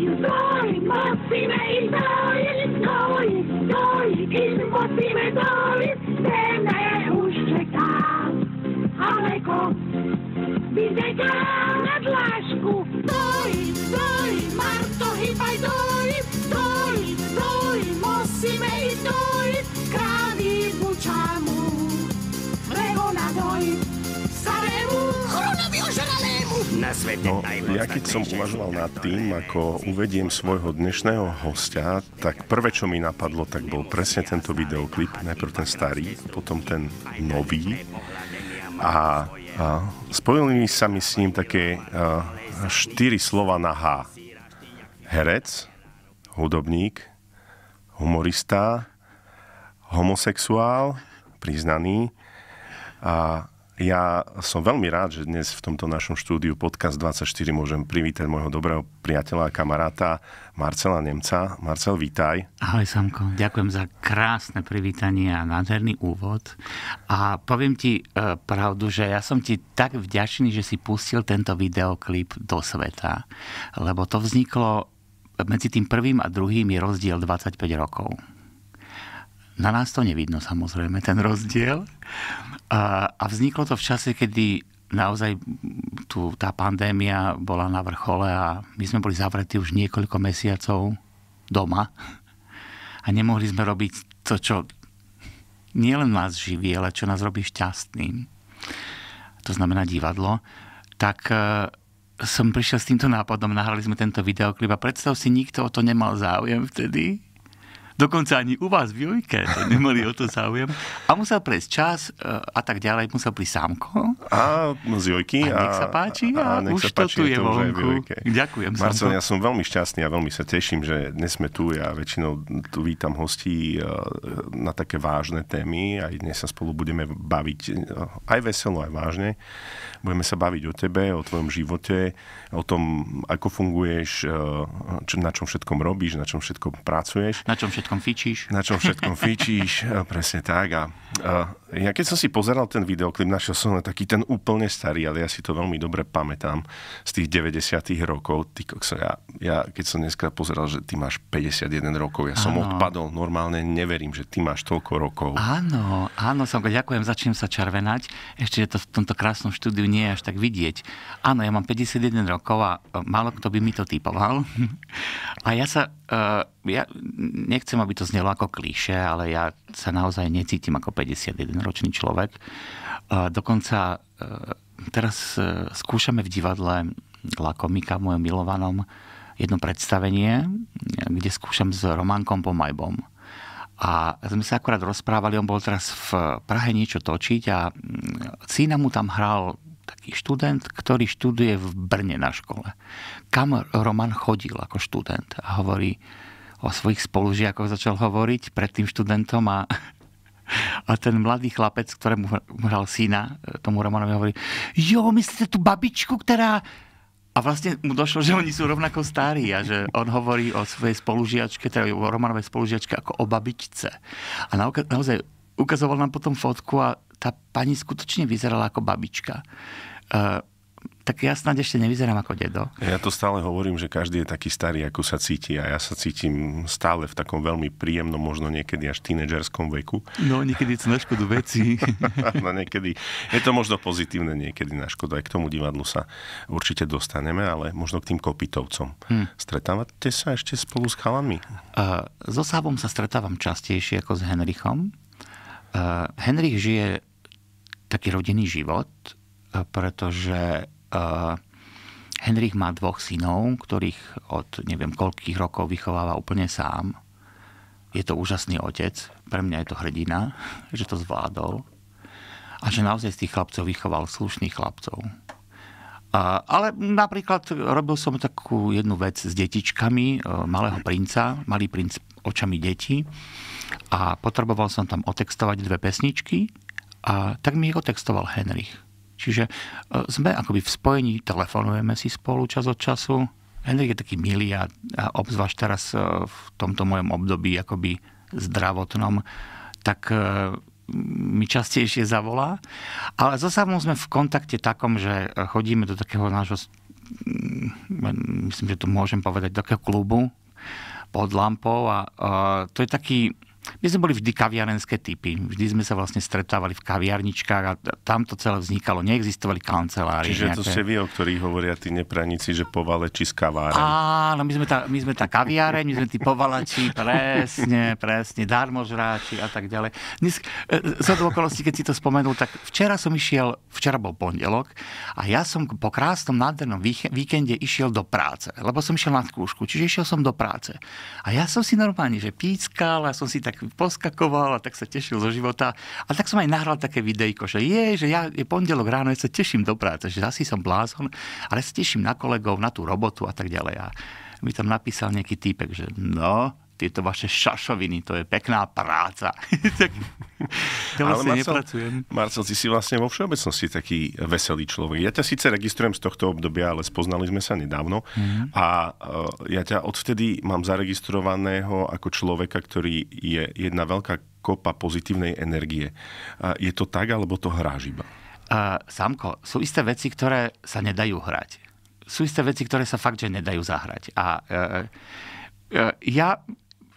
Doj, me i doj, doj, doj, izmosti me te me už čeká. Ale ko, No, ja keď som uvažoval nad tým, ako uvediem svojho dnešného hostia, tak prvé, čo mi napadlo, tak bol presne tento videoklip. Najprv ten starý, potom ten nový. A, a spojili sa mi s ním také a, štyri slova na H. Herec, hudobník, humorista, homosexuál, priznaný a ja som veľmi rád, že dnes v tomto našom štúdiu Podcast 24 môžem privítať môjho dobrého priateľa a kamaráta Marcela Nemca. Marcel, vítaj. Ahoj, Samko. Ďakujem za krásne privítanie a nádherný úvod. A poviem ti e, pravdu, že ja som ti tak vďačný, že si pustil tento videoklip do sveta, lebo to vzniklo medzi tým prvým a druhým je rozdiel 25 rokov. Na nás to nevidno samozrejme, ten rozdiel. A, a vzniklo to v čase, kedy naozaj tu, tá pandémia bola na vrchole a my sme boli zavretí už niekoľko mesiacov doma a nemohli sme robiť to, čo nielen nás živí, ale čo nás robí šťastným, to znamená divadlo, tak e, som prišiel s týmto nápadom, nahrali sme tento videoklip a predstav si, nikto o to nemal záujem vtedy. Dokonca ani u vás v Jojke nemali o to záujem. A musel prejsť čas e, a tak ďalej, musel prísť sámko. A no, z Jojky. A nech sa páči a, a nech už sa páči, to tu je vonku. Ďakujem. Marcel, ja som veľmi šťastný a veľmi sa teším, že dnes sme tu. Ja väčšinou tu vítam hostí e, na také vážne témy. Aj dnes sa spolu budeme baviť e, aj veselo, aj vážne. Budeme sa baviť o tebe, o tvojom živote, o tom, ako funguješ, na čom všetkom robíš, na čom všetkom pracuješ. Na čom všetko všetkom fičíš. Na čom všetkom fičíš, e, presne tak. A, a e, ja keď som si pozeral ten videoklip, našiel som na taký ten úplne starý, ale ja si to veľmi dobre pamätám z tých 90 rokov. Ty, kokso, ja, ja keď som dneska pozeral, že ty máš 51 rokov, ja som ano. odpadol, normálne neverím, že ty máš toľko rokov. Áno, áno, som, ďakujem, začnem sa červenať. Ešte, že to v tomto krásnom štúdiu nie je až tak vidieť. Áno, ja mám 51 rokov a e, málo kto by mi to typoval. A ja sa uh, ja nechcem, aby to znelo ako klíše, ale ja sa naozaj necítim ako 51-ročný človek. Dokonca e, teraz e, skúšame v divadle La Komika, mojom milovanom, jedno predstavenie, kde skúšam s Románkom Pomajbom. A sme sa akurát rozprávali, on bol teraz v Prahe niečo točiť a Cína mm, mu tam hral taký študent, ktorý študuje v Brne na škole. Kam Roman chodil ako študent a hovorí, o svojich spolužiakoch začal hovoriť pred tým študentom a, a ten mladý chlapec, ktorému hral syna, e, tomu Romanovi hovorí, jo, myslíte tú babičku, ktorá... A vlastne mu došlo, že oni sú rovnako starí a že on hovorí o svojej spolužiačke, teda o Romanovej spolužiačke ako o babičce. A naozaj ukazoval nám potom fotku a tá pani skutočne vyzerala ako babička. Uh, tak ja snad ešte nevyzerám ako dedo. Ja to stále hovorím, že každý je taký starý, ako sa cíti a ja sa cítim stále v takom veľmi príjemnom, možno niekedy až tínedžerskom veku. No, niekedy to na škodu veci. no, niekedy. Je to možno pozitívne, niekedy na škodu. Aj k tomu divadlu sa určite dostaneme, ale možno k tým kopitovcom. Hmm. Stretávate sa ešte spolu s chalami. Uh, so Sábom sa stretávam častejšie ako s Henrichom. Uh, Henrich žije taký rodinný život, pretože e, Henrich má dvoch synov, ktorých od neviem koľkých rokov vychováva úplne sám. Je to úžasný otec, pre mňa je to hrdina, že to zvládol a že naozaj z tých chlapcov vychoval slušných chlapcov. ale napríklad robil som takú jednu vec s detičkami e, malého princa, malý princ očami detí a potreboval som tam otextovať dve pesničky a tak mi ich otextoval Henrich. Čiže e, sme akoby v spojení, telefonujeme si spolu čas od času. Henrik je taký milý a, obzvlášť teraz e, v tomto mojom období akoby zdravotnom, tak e, mi častejšie zavolá. Ale so samou sme v kontakte takom, že chodíme do takého nášho, myslím, že to môžem povedať, do takého klubu pod lampou a, a to je taký my sme boli vždy kaviarenské typy. Vždy sme sa vlastne stretávali v kaviarničkách a tam to celé vznikalo. Neexistovali kancelárie. Čiže nejaké... to ste vy, o ktorých hovoria tí nepranici, že povaleči z kaváren. Áno, my sme tá, my sme tá kaviareň, my sme tí povalači, presne, presne, darmožráči a tak ďalej. Dnes, e, z okolosti, keď si to spomenul, tak včera som išiel, včera bol pondelok a ja som po krásnom nádhernom víkende išiel do práce, lebo som išiel na skúšku, čiže išiel som do práce. A ja som si normálne, že pískal a som si tak tak poskakoval a tak sa tešil zo života. A tak som aj nahral také videjko, že je, že ja je pondelok ráno, ja sa teším do práce, že asi som blázon, ale sa teším na kolegov, na tú robotu a tak ďalej. A mi tam napísal nejaký týpek, že no, tieto vaše šašoviny, to je pekná práca. tak, Ale vlastne Marcel, nepracujem. Marcel, ty si vlastne vo všeobecnosti taký veselý človek. Ja ťa síce registrujem z tohto obdobia, ale spoznali sme sa nedávno mm. a e, ja ťa odvtedy mám zaregistrovaného ako človeka, ktorý je jedna veľká kopa pozitívnej energie. Je to tak, alebo to hráš iba? Uh, Samko, sú isté veci, ktoré sa nedajú hrať. Sú isté veci, ktoré sa fakt, že nedajú zahrať. A uh, uh, ja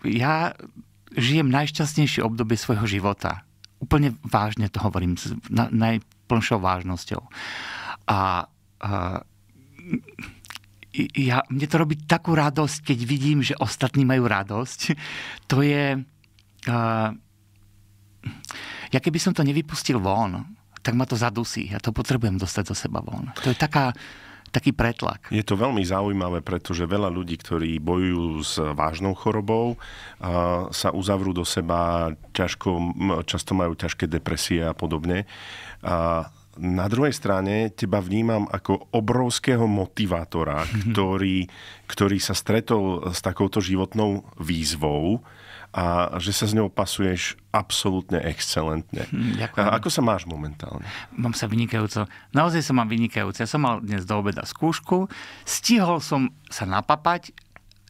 ja žijem najšťastnejšie obdobie svojho života. Úplne vážne to hovorím, s na, najplnšou vážnosťou. A, a ja, mne to robí takú radosť, keď vidím, že ostatní majú radosť. To je... A, ja keby som to nevypustil von, tak ma to zadusí. Ja to potrebujem dostať zo seba von. To je taká taký pretlak. Je to veľmi zaujímavé, pretože veľa ľudí, ktorí bojujú s vážnou chorobou, sa uzavrú do seba, ťažko, často majú ťažké depresie a podobne. A na druhej strane teba vnímam ako obrovského motivátora, ktorý, ktorý sa stretol s takouto životnou výzvou a že sa s ňou pasuješ absolútne excelentne. Hm, ďakujem. A ako sa máš momentálne? Mám sa vynikajúco. Naozaj sa mám vynikajúco. Ja som mal dnes do obeda skúšku. Stihol som sa napapať,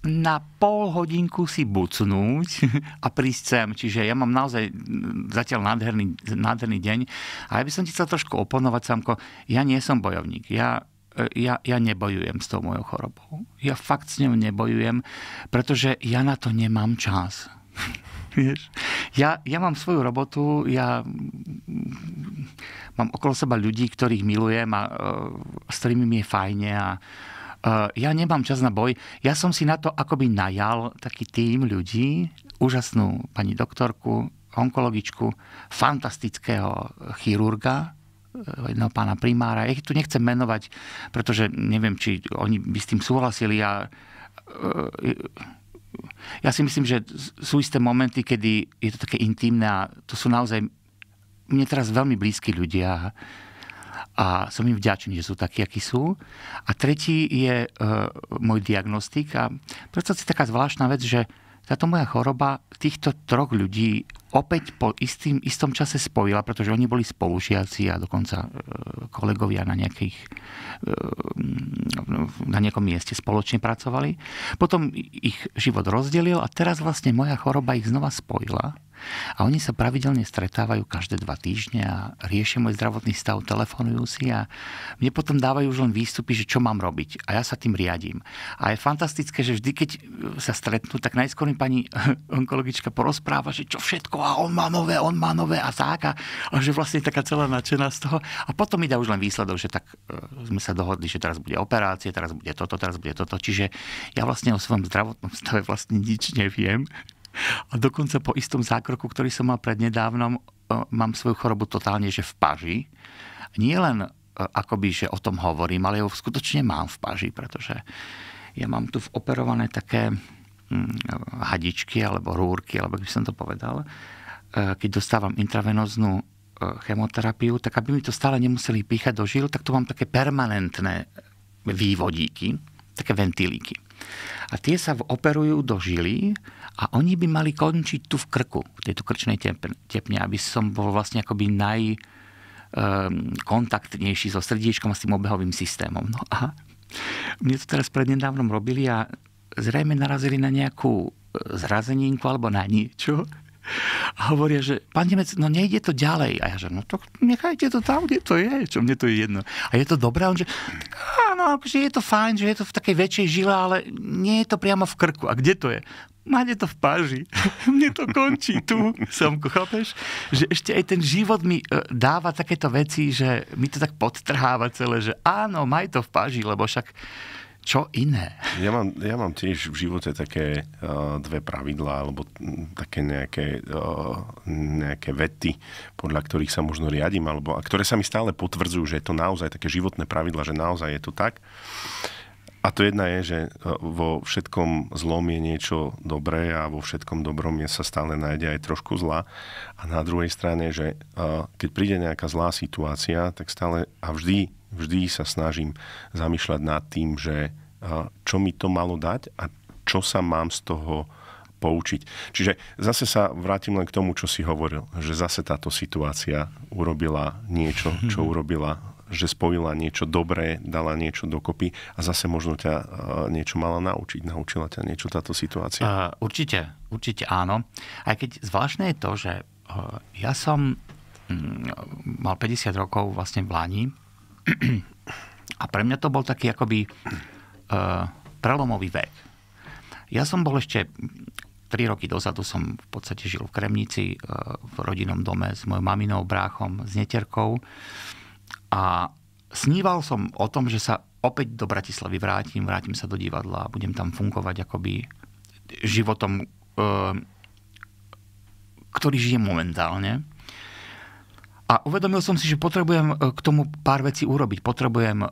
na pol hodinku si bucnúť a prísť sem. Čiže ja mám naozaj mm, zatiaľ nádherný, nádherný deň. A ja by som ti chcel trošku oponovať, Samko, ja nie som bojovník. Ja, e, ja, ja nebojujem s tou mojou chorobou. Ja fakt s ňou nebojujem, pretože ja na to nemám čas Vieš? Ja, ja mám svoju robotu, ja mm, mám okolo seba ľudí, ktorých milujem a uh, s ktorými mi je fajne a uh, ja nemám čas na boj. Ja som si na to akoby najal taký tým ľudí, úžasnú pani doktorku, onkologičku, fantastického chirurga, e, jedného pána primára. Ja ich tu nechcem menovať, pretože neviem, či oni by s tým súhlasili a uh, ja si myslím, že sú isté momenty, kedy je to také intimné a to sú naozaj mne teraz veľmi blízki ľudia a som im vďačný, že sú takí, akí sú. A tretí je e, môj diagnostik a preto si taká zvláštna vec, že táto moja choroba týchto troch ľudí opäť po istým, istom čase spojila, pretože oni boli spolužiaci a dokonca e, kolegovia na, nejakých, e, na nejakom mieste spoločne pracovali. Potom ich život rozdelil a teraz vlastne moja choroba ich znova spojila. A oni sa pravidelne stretávajú každé dva týždne a riešia môj zdravotný stav, telefonujú si a mne potom dávajú už len výstupy, že čo mám robiť. A ja sa tým riadím. A je fantastické, že vždy, keď sa stretnú, tak najskôr mi pani onkologička porozpráva, že čo všetko a on má nové, on má nové a tak. A že vlastne je taká celá nadšená z toho. A potom mi dá už len výsledok, že tak e, sme sa dohodli, že teraz bude operácie, teraz bude toto, teraz bude toto. Čiže ja vlastne o svojom zdravotnom stave vlastne nič neviem. A dokonca po istom zákroku, ktorý som mal prednedávnom, e, mám svoju chorobu totálne, že v paži. Nie len e, akoby, že o tom hovorím, ale ju skutočne mám v paži, pretože ja mám tu operované také mm, hadičky alebo rúrky, alebo by som to povedal, e, keď dostávam intravenoznú chemoterapiu, tak aby mi to stále nemuseli píchať do žil, tak tu mám také permanentné vývodíky také ventilíky. A tie sa operujú do žily a oni by mali končiť tu v krku, v tejto krčnej tepne, aby som bol vlastne akoby naj ehm, kontaktnejší so srdiečkom a s tým obehovým systémom. No a mne to teraz prednedávnom robili a zrejme narazili na nejakú e, zrazeninku alebo na niečo, a hovoria, že pán Nemec, no nejde to ďalej. A ja že, no to nechajte to tam, kde to je, čo mne to je jedno. A je to dobré? On že, áno, akože je to fajn, že je to v takej väčšej žile, ale nie je to priamo v krku. A kde to je? Máte to v páži. Mne to končí tu, som chápeš? Že ešte aj ten život mi e, dáva takéto veci, že mi to tak podtrháva celé, že áno, maj to v páži, lebo však čo iné. Ja mám, ja mám tiež v živote také uh, dve pravidlá, alebo také nejaké, uh, nejaké vety, podľa ktorých sa možno riadím, alebo, a ktoré sa mi stále potvrdzujú, že je to naozaj také životné pravidla, že naozaj je to tak. A to jedna je, že eh, vo všetkom zlom je niečo dobré a vo všetkom dobrom je sa stále nájde aj trošku zla. A na druhej strane, že keď príde nejaká zlá situácia, tak stále a vždy vždy sa snažím zamýšľať nad tým, že čo mi to malo dať a čo sa mám z toho poučiť. Čiže zase sa vrátim len k tomu, čo si hovoril, že zase táto situácia urobila niečo, čo urobila, že spojila niečo dobré, dala niečo dokopy a zase možno ťa niečo mala naučiť, naučila ťa niečo táto situácia. Uh, určite, určite áno. Aj keď zvláštne je to, že ja som mm, mal 50 rokov vlastne v Lani a pre mňa to bol taký akoby uh, prelomový vek. Ja som bol ešte 3 roky dozadu som v podstate žil v Kremnici, uh, v rodinnom dome s mojou maminou, bráchom, s neterkou. A sníval som o tom, že sa opäť do Bratislavy vrátim, vrátim sa do divadla a budem tam fungovať akoby životom, eh, ktorý žijem momentálne. A uvedomil som si, že potrebujem e, k tomu pár vecí urobiť. Potrebujem e,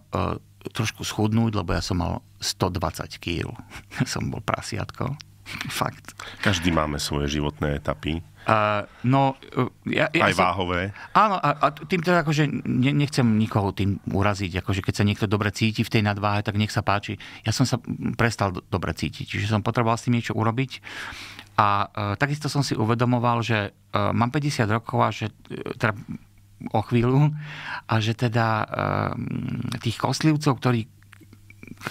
trošku schudnúť, lebo ja som mal 120 kg. som bol prasiatko. Fakt. Každý máme svoje životné etapy. Uh, no, e, ja, ja Aj som, váhové. Áno, a, a tým teda akože ne, nechcem nikoho tým uraziť, akože keď sa niekto dobre cíti v tej nadváhe, tak nech sa páči. Ja som sa prestal do, dobre cítiť, čiže som potreboval s tým niečo urobiť. A uh, takisto som si uvedomoval, že uh, mám 50 rokov a že uh, teda o chvíľu a že teda ehm, tých kostlivcov, ktorí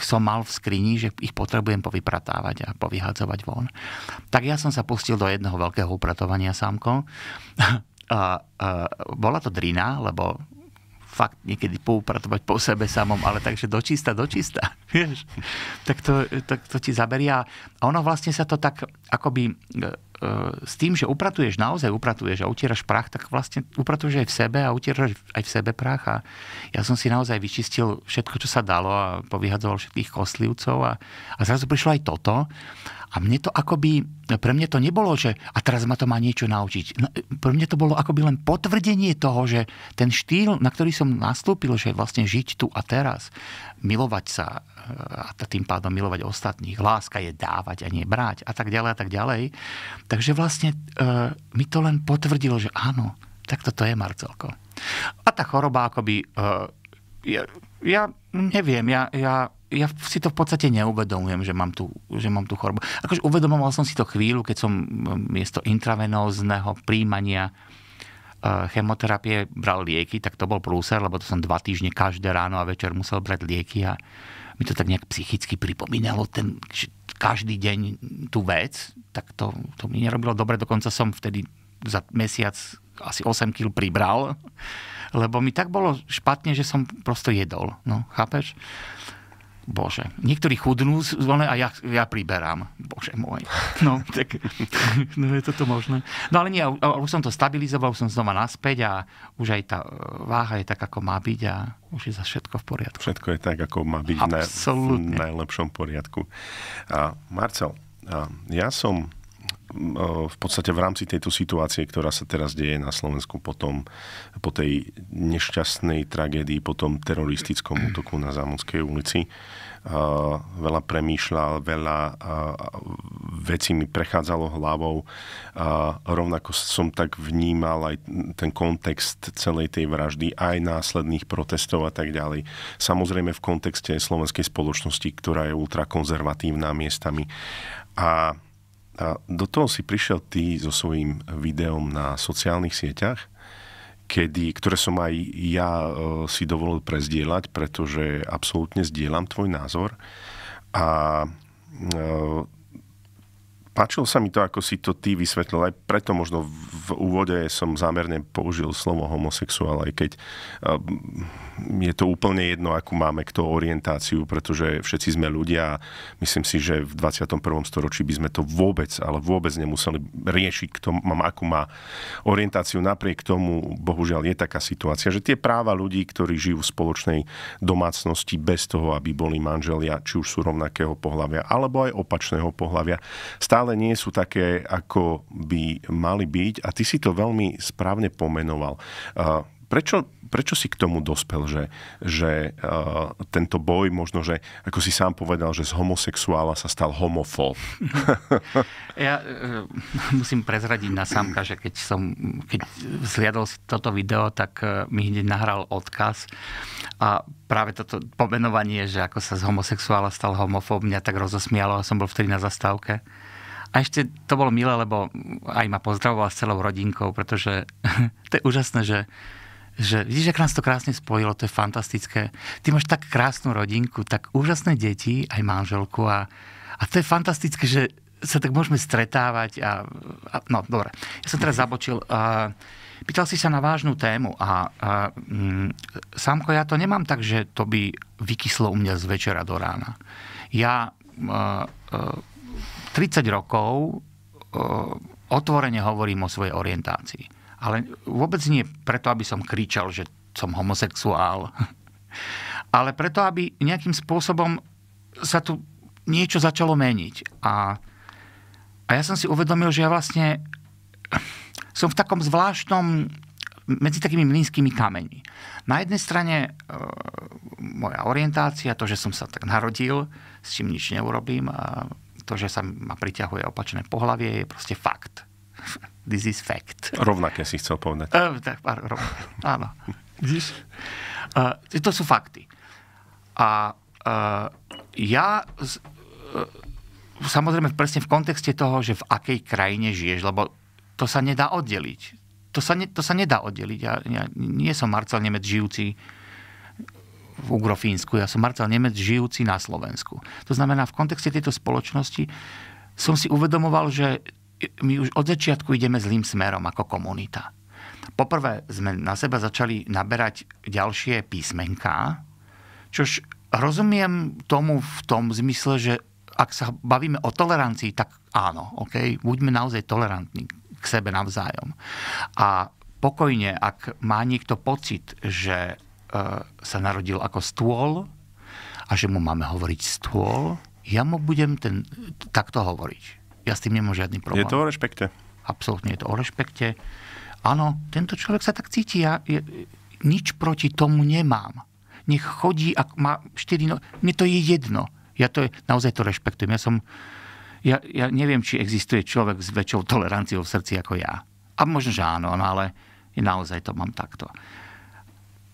som mal v skrini, že ich potrebujem povypratávať a povyhadzovať von. Tak ja som sa pustil do jedného veľkého upratovania sámko. A, a, bola to drina, lebo fakt niekedy poupratovať po sebe samom, ale takže dočista, dočista. Vieš? Tak, to, tak to ti zaberia. A ono vlastne sa to tak akoby e, E, s tým, že upratuješ, naozaj upratuješ a utieraš prach, tak vlastne upratuješ aj v sebe a utieraš aj v sebe prach. A ja som si naozaj vyčistil všetko, čo sa dalo a povyhadzoval všetkých koslivcov a, a zrazu prišlo aj toto. A mne to akoby, pre mňa to nebolo, že a teraz ma to má niečo naučiť. No, pre mňa to bolo akoby len potvrdenie toho, že ten štýl, na ktorý som nastúpil, že vlastne žiť tu a teraz, milovať sa, a tým pádom milovať ostatných. Láska je dávať a nie brať a tak ďalej a tak ďalej. Takže vlastne e, mi to len potvrdilo, že áno, tak toto je Marcelko. A tá choroba akoby... E, ja, ja neviem, ja, ja, ja si to v podstate neuvedomujem, že mám tú, že mám tú chorobu. Akože uvedomoval som si to chvíľu, keď som miesto intravenózneho príjmania e, chemoterapie bral lieky, tak to bol prúser, lebo to som dva týždne každé ráno a večer musel brať lieky a mi to tak nejak psychicky pripomínalo ten, každý deň tú vec, tak to, to mi nerobilo dobre. Dokonca som vtedy za mesiac asi 8 kg pribral, lebo mi tak bolo špatne, že som prosto jedol. No, chápeš? Bože, niektorí chudnú a ja, ja priberám. Bože môj. No, tak no, je toto možné. No ale nie, už som to stabilizoval, už som znova naspäť a už aj tá e, váha je tak, ako má byť a už je za všetko v poriadku. Všetko je tak, ako má byť Absolutne. v najlepšom poriadku. A Marcel, a ja som Eh, v podstate v rámci tejto situácie, ktorá sa teraz deje na Slovensku potom, po tej nešťastnej tragédii, po tom teroristickom útoku na Zámodskej ulici, eh, veľa premýšľal, veľa eh, vecí mi prechádzalo hlavou. Rovnako som tak vnímal aj ten kontext celej tej vraždy, aj následných protestov a tak ďalej. Samozrejme v kontexte slovenskej spoločnosti, ktorá je ultrakonzervatívna miestami. A a do toho si prišiel ty so svojím videom na sociálnych sieťach, kedy, ktoré som aj ja e, si dovolil prezdieľať, pretože absolútne zdieľam tvoj názor. A e, páčilo sa mi to, ako si to ty vysvetlil, aj preto možno v úvode som zámerne použil slovo homosexuál, aj keď um, je to úplne jedno, akú máme kto orientáciu, pretože všetci sme ľudia a myslím si, že v 21. storočí by sme to vôbec, ale vôbec nemuseli riešiť, kto mám, akú má orientáciu. Napriek tomu, bohužiaľ, je taká situácia, že tie práva ľudí, ktorí žijú v spoločnej domácnosti bez toho, aby boli manželia, či už sú rovnakého pohľavia, alebo aj opačného pohľavia, stále stále nie sú také, ako by mali byť. A ty si to veľmi správne pomenoval. Prečo, prečo si k tomu dospel, že, že tento boj možno, že ako si sám povedal, že z homosexuála sa stal homofób? Ja e, musím prezradiť na sámka, že keď som keď zliadol si toto video, tak e, mi hneď nahral odkaz a práve toto pomenovanie, že ako sa z homosexuála stal homofób, mňa tak rozosmialo a som bol vtedy na zastávke. A ešte to bolo milé, lebo aj ma pozdravoval s celou rodinkou, pretože to je úžasné, že že vidíš, ak nás to krásne spojilo, to je fantastické. Ty máš tak krásnu rodinku, tak úžasné deti, aj manželku a, a to je fantastické, že sa tak môžeme stretávať a, a no, dobre. Ja som teraz mhm. zabočil. A, pýtal si sa na vážnu tému a, a m, mm, sámko, ja to nemám tak, že to by vykyslo u mňa z večera do rána. Ja a, a, 30 rokov eh, otvorene hovorím o svojej orientácii. Ale vôbec nie preto, aby som kričal, že som homosexuál. Ale preto, aby nejakým spôsobom sa tu niečo začalo meniť. A, a ja som si uvedomil, že ja vlastne som v takom zvláštnom medzi takými mlínskymi kameni. Na jednej strane e, moja orientácia, to, že som sa tak narodil, s čím nič neurobím, a to, že sa ma priťahuje opačné pohlavie, je proste fakt. This is fact. Rovnaké si chcel povedať. Uh, tak, rov... áno. Uh, to sú fakty. A uh, ja z, uh, samozrejme presne v kontexte toho, že v akej krajine žiješ, lebo to sa nedá oddeliť. To sa, ne, to sa nedá oddeliť. Ja, ja nie som Marcel Nemec žijúci v Ugrofínsku, ja som Marcel Nemec, žijúci na Slovensku. To znamená, v kontexte tejto spoločnosti som si uvedomoval, že my už od začiatku ideme zlým smerom ako komunita. Poprvé sme na seba začali naberať ďalšie písmenká, čož rozumiem tomu v tom zmysle, že ak sa bavíme o tolerancii, tak áno, OK, buďme naozaj tolerantní k sebe navzájom. A pokojne, ak má niekto pocit, že sa narodil ako stôl a že mu máme hovoriť stôl, ja mu budem ten, takto hovoriť. Ja s tým nemám žiadny problém. Je to o rešpekte. Absolútne je to o rešpekte. Áno, tento človek sa tak cíti. Ja je, nič proti tomu nemám. Nech chodí a má štyri. no... Mne to je jedno. Ja to je, naozaj to rešpektujem. Ja som... Ja, ja neviem, či existuje človek s väčšou toleranciou v srdci ako ja. A možno, že áno, no ale naozaj to mám takto.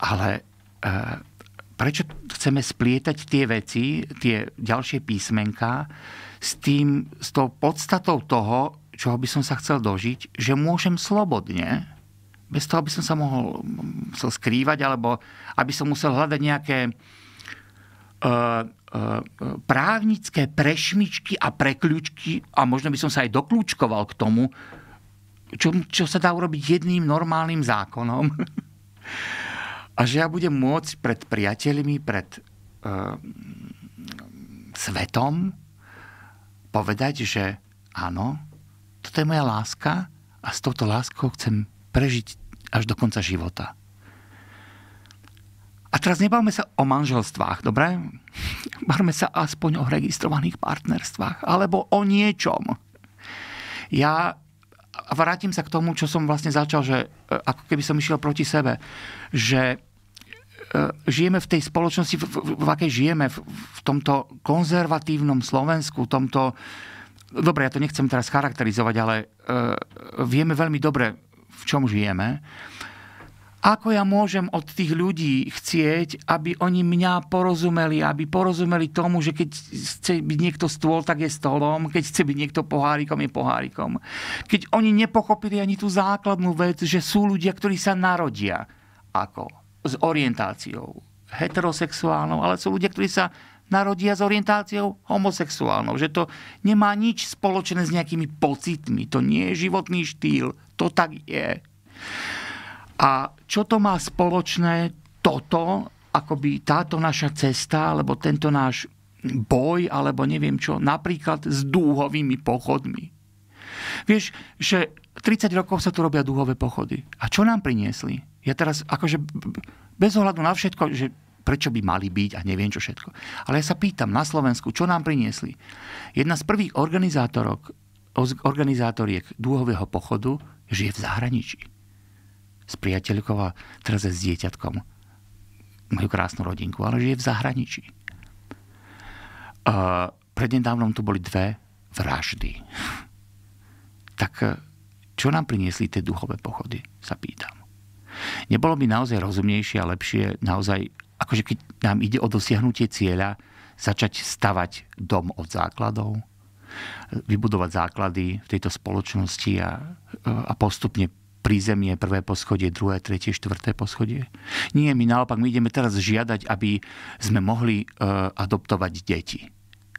Ale e, prečo chceme splietať tie veci, tie ďalšie písmenka s, tým, s tou podstatou toho, čoho by som sa chcel dožiť, že môžem slobodne, bez toho, aby som sa mohol musel skrývať, alebo aby som musel hľadať nejaké uh, právnické prešmičky a prekľúčky a možno by som sa aj doklúčkoval k tomu, čo, čo sa dá urobiť jedným normálnym zákonom. a že ja budem môcť pred priateľmi, pred uh, svetom povedať, že áno, toto je moja láska a s touto láskou chcem prežiť až do konca života. A teraz nebavme sa o manželstvách, dobre? Bavme sa aspoň o registrovaných partnerstvách alebo o niečom. Ja a vrátim sa k tomu, čo som vlastne začal, že e, ako keby som išiel proti sebe, že e, žijeme v tej spoločnosti, v, v, v akej žijeme, v, v tomto konzervatívnom Slovensku, v tomto... Dobre, ja to nechcem teraz charakterizovať, ale uh, vieme veľmi dobre, v čom žijeme. Uh, ako ja môžem od tých ľudí chcieť, aby oni mňa porozumeli, aby porozumeli tomu, že keď chce byť niekto stôl, tak je stolom, keď chce byť niekto pohárikom, je pohárikom. Keď oni nepochopili ani tú základnú vec, že sú ľudia, ktorí sa narodia ako s orientáciou heterosexuálnou, ale sú ľudia, ktorí sa narodia s orientáciou homosexuálnou. Že to nemá nič spoločné s nejakými pocitmi. To nie je životný štýl. To tak je. A čo to má spoločné toto, akoby táto naša cesta, alebo tento náš boj, alebo neviem čo, napríklad s dúhovými pochodmi. Vieš, že 30 rokov sa tu robia dúhové pochody. A čo nám priniesli? Ja teraz, akože bez ohľadu na všetko, že prečo by mali byť a neviem čo všetko. Ale ja sa pýtam na Slovensku, čo nám priniesli. Jedna z prvých organizátorok, organizátoriek dúhového pochodu žije v zahraničí s priateľkou a teraz je s dieťatkom. Majú krásnu rodinku, ale žije v zahraničí. Uh, prednedávnom tu boli dve vraždy. Tak e, čo nám priniesli tie duchové pochody, sa pýtam. Nebolo by naozaj rozumnejšie a lepšie naozaj, akože keď nám ide o dosiahnutie cieľa, začať stavať dom od základov, e, vybudovať základy v tejto spoločnosti a, e, a postupne prízemie, prvé poschodie, druhé, tretie, štvrté poschodie. Nie, my naopak, my ideme teraz žiadať, aby sme mohli uh, adoptovať deti.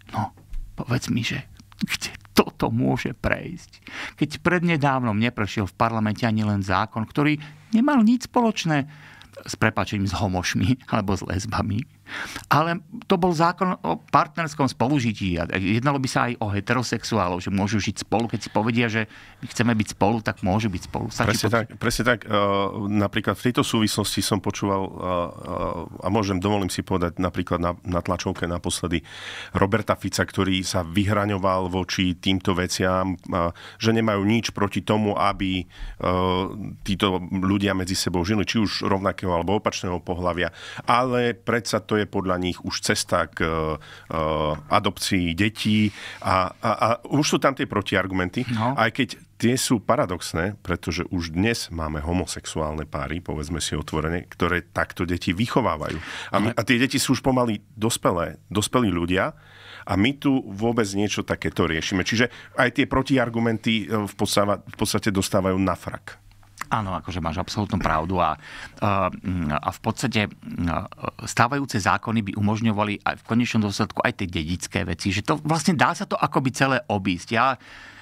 No, povedz mi, že kde toto môže prejsť? Keď prednedávnom neprešiel v parlamente ani len zákon, ktorý nemal nič spoločné s prepačením s homošmi alebo s lesbami, ale to bol zákon o partnerskom spolužití. jednalo by sa aj o heterosexuálov, že môžu žiť spolu. Keď si povedia, že chceme byť spolu, tak môžu byť spolu. presne, tak, presne tak. E, napríklad v tejto súvislosti som počúval, e, e, a môžem, dovolím si povedať, napríklad na, na tlačovke naposledy Roberta Fica, ktorý sa vyhraňoval voči týmto veciam, že nemajú nič proti tomu, aby títo ľudia medzi sebou žili, či už rovnakého alebo opačného pohľavia. Ale predsa to to je podľa nich už cesta k e, e, adopcii detí a, a, a už sú tam tie protiargumenty, no. aj keď tie sú paradoxné, pretože už dnes máme homosexuálne páry, povedzme si otvorene, ktoré takto deti vychovávajú. A, my, a tie deti sú už pomaly dospelé, dospelí ľudia a my tu vôbec niečo takéto riešime. Čiže aj tie protiargumenty e, v podstate, v podstate dostávajú na frak. Áno, akože máš absolútnu pravdu a, a v podstate stávajúce zákony by umožňovali aj v konečnom dôsledku aj tie dedické veci, že to vlastne dá sa to akoby celé obísť. Ja,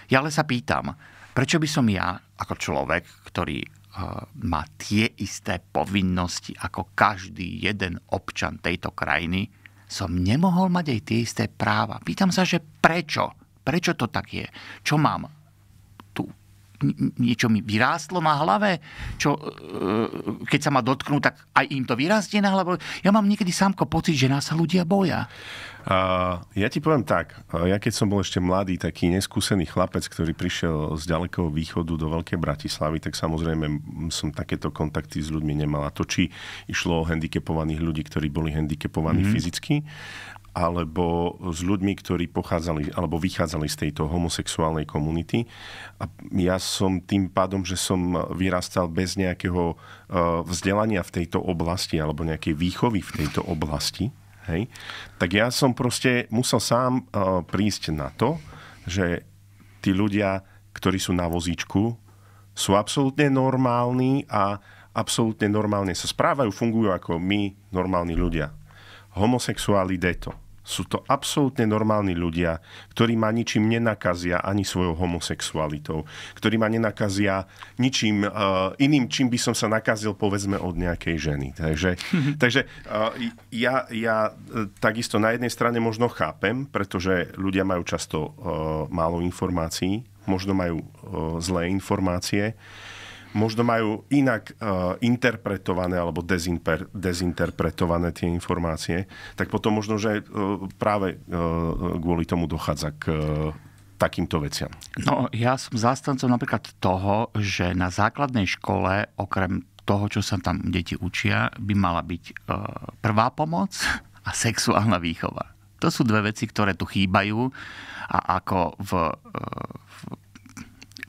ja ale sa pýtam, prečo by som ja ako človek, ktorý má tie isté povinnosti ako každý jeden občan tejto krajiny, som nemohol mať aj tie isté práva. Pýtam sa, že prečo? Prečo to tak je? Čo mám niečo mi vyrástlo na hlave, čo, e, keď sa ma dotknú, tak aj im to vyrastie na hlave. Ja mám niekedy sámko pocit, že nás sa ľudia boja. Uh, ja ti poviem tak, ja keď som bol ešte mladý, taký neskúsený chlapec, ktorý prišiel z ďalekého východu do Veľkej Bratislavy, tak samozrejme som takéto kontakty s ľuďmi nemal. A to, či išlo o handicapovaných ľudí, ktorí boli handicapovaní mm-hmm. fyzicky, alebo s ľuďmi, ktorí pochádzali alebo vychádzali z tejto homosexuálnej komunity. A ja som tým pádom, že som vyrastal bez nejakého e, vzdelania v tejto oblasti alebo nejakej výchovy v tejto oblasti, hej, tak ja som proste musel sám e, prísť na to, že tí ľudia, ktorí sú na vozíčku, sú absolútne normálni a absolútne normálne sa správajú, fungujú ako my, normálni ľudia. Homosexuáli deto. Sú to absolútne normálni ľudia, ktorí ma ničím nenakazia ani svojou homosexualitou, ktorí ma nenakazia ničím uh, iným, čím by som sa nakazil, povedzme, od nejakej ženy. Takže, mhm. takže uh, ja, ja eh, takisto na jednej strane možno chápem, pretože ľudia majú často uh, málo informácií, možno majú uh, zlé informácie, možno majú inak uh, interpretované alebo dezinter, dezinterpretované tie informácie, tak potom možno, že uh, práve uh, kvôli tomu dochádza k uh, takýmto veciam? No, ja som zástancom napríklad toho, že na základnej škole, okrem toho, čo sa tam deti učia, by mala byť uh, prvá pomoc a sexuálna výchova. To sú dve veci, ktoré tu chýbajú a ako v, v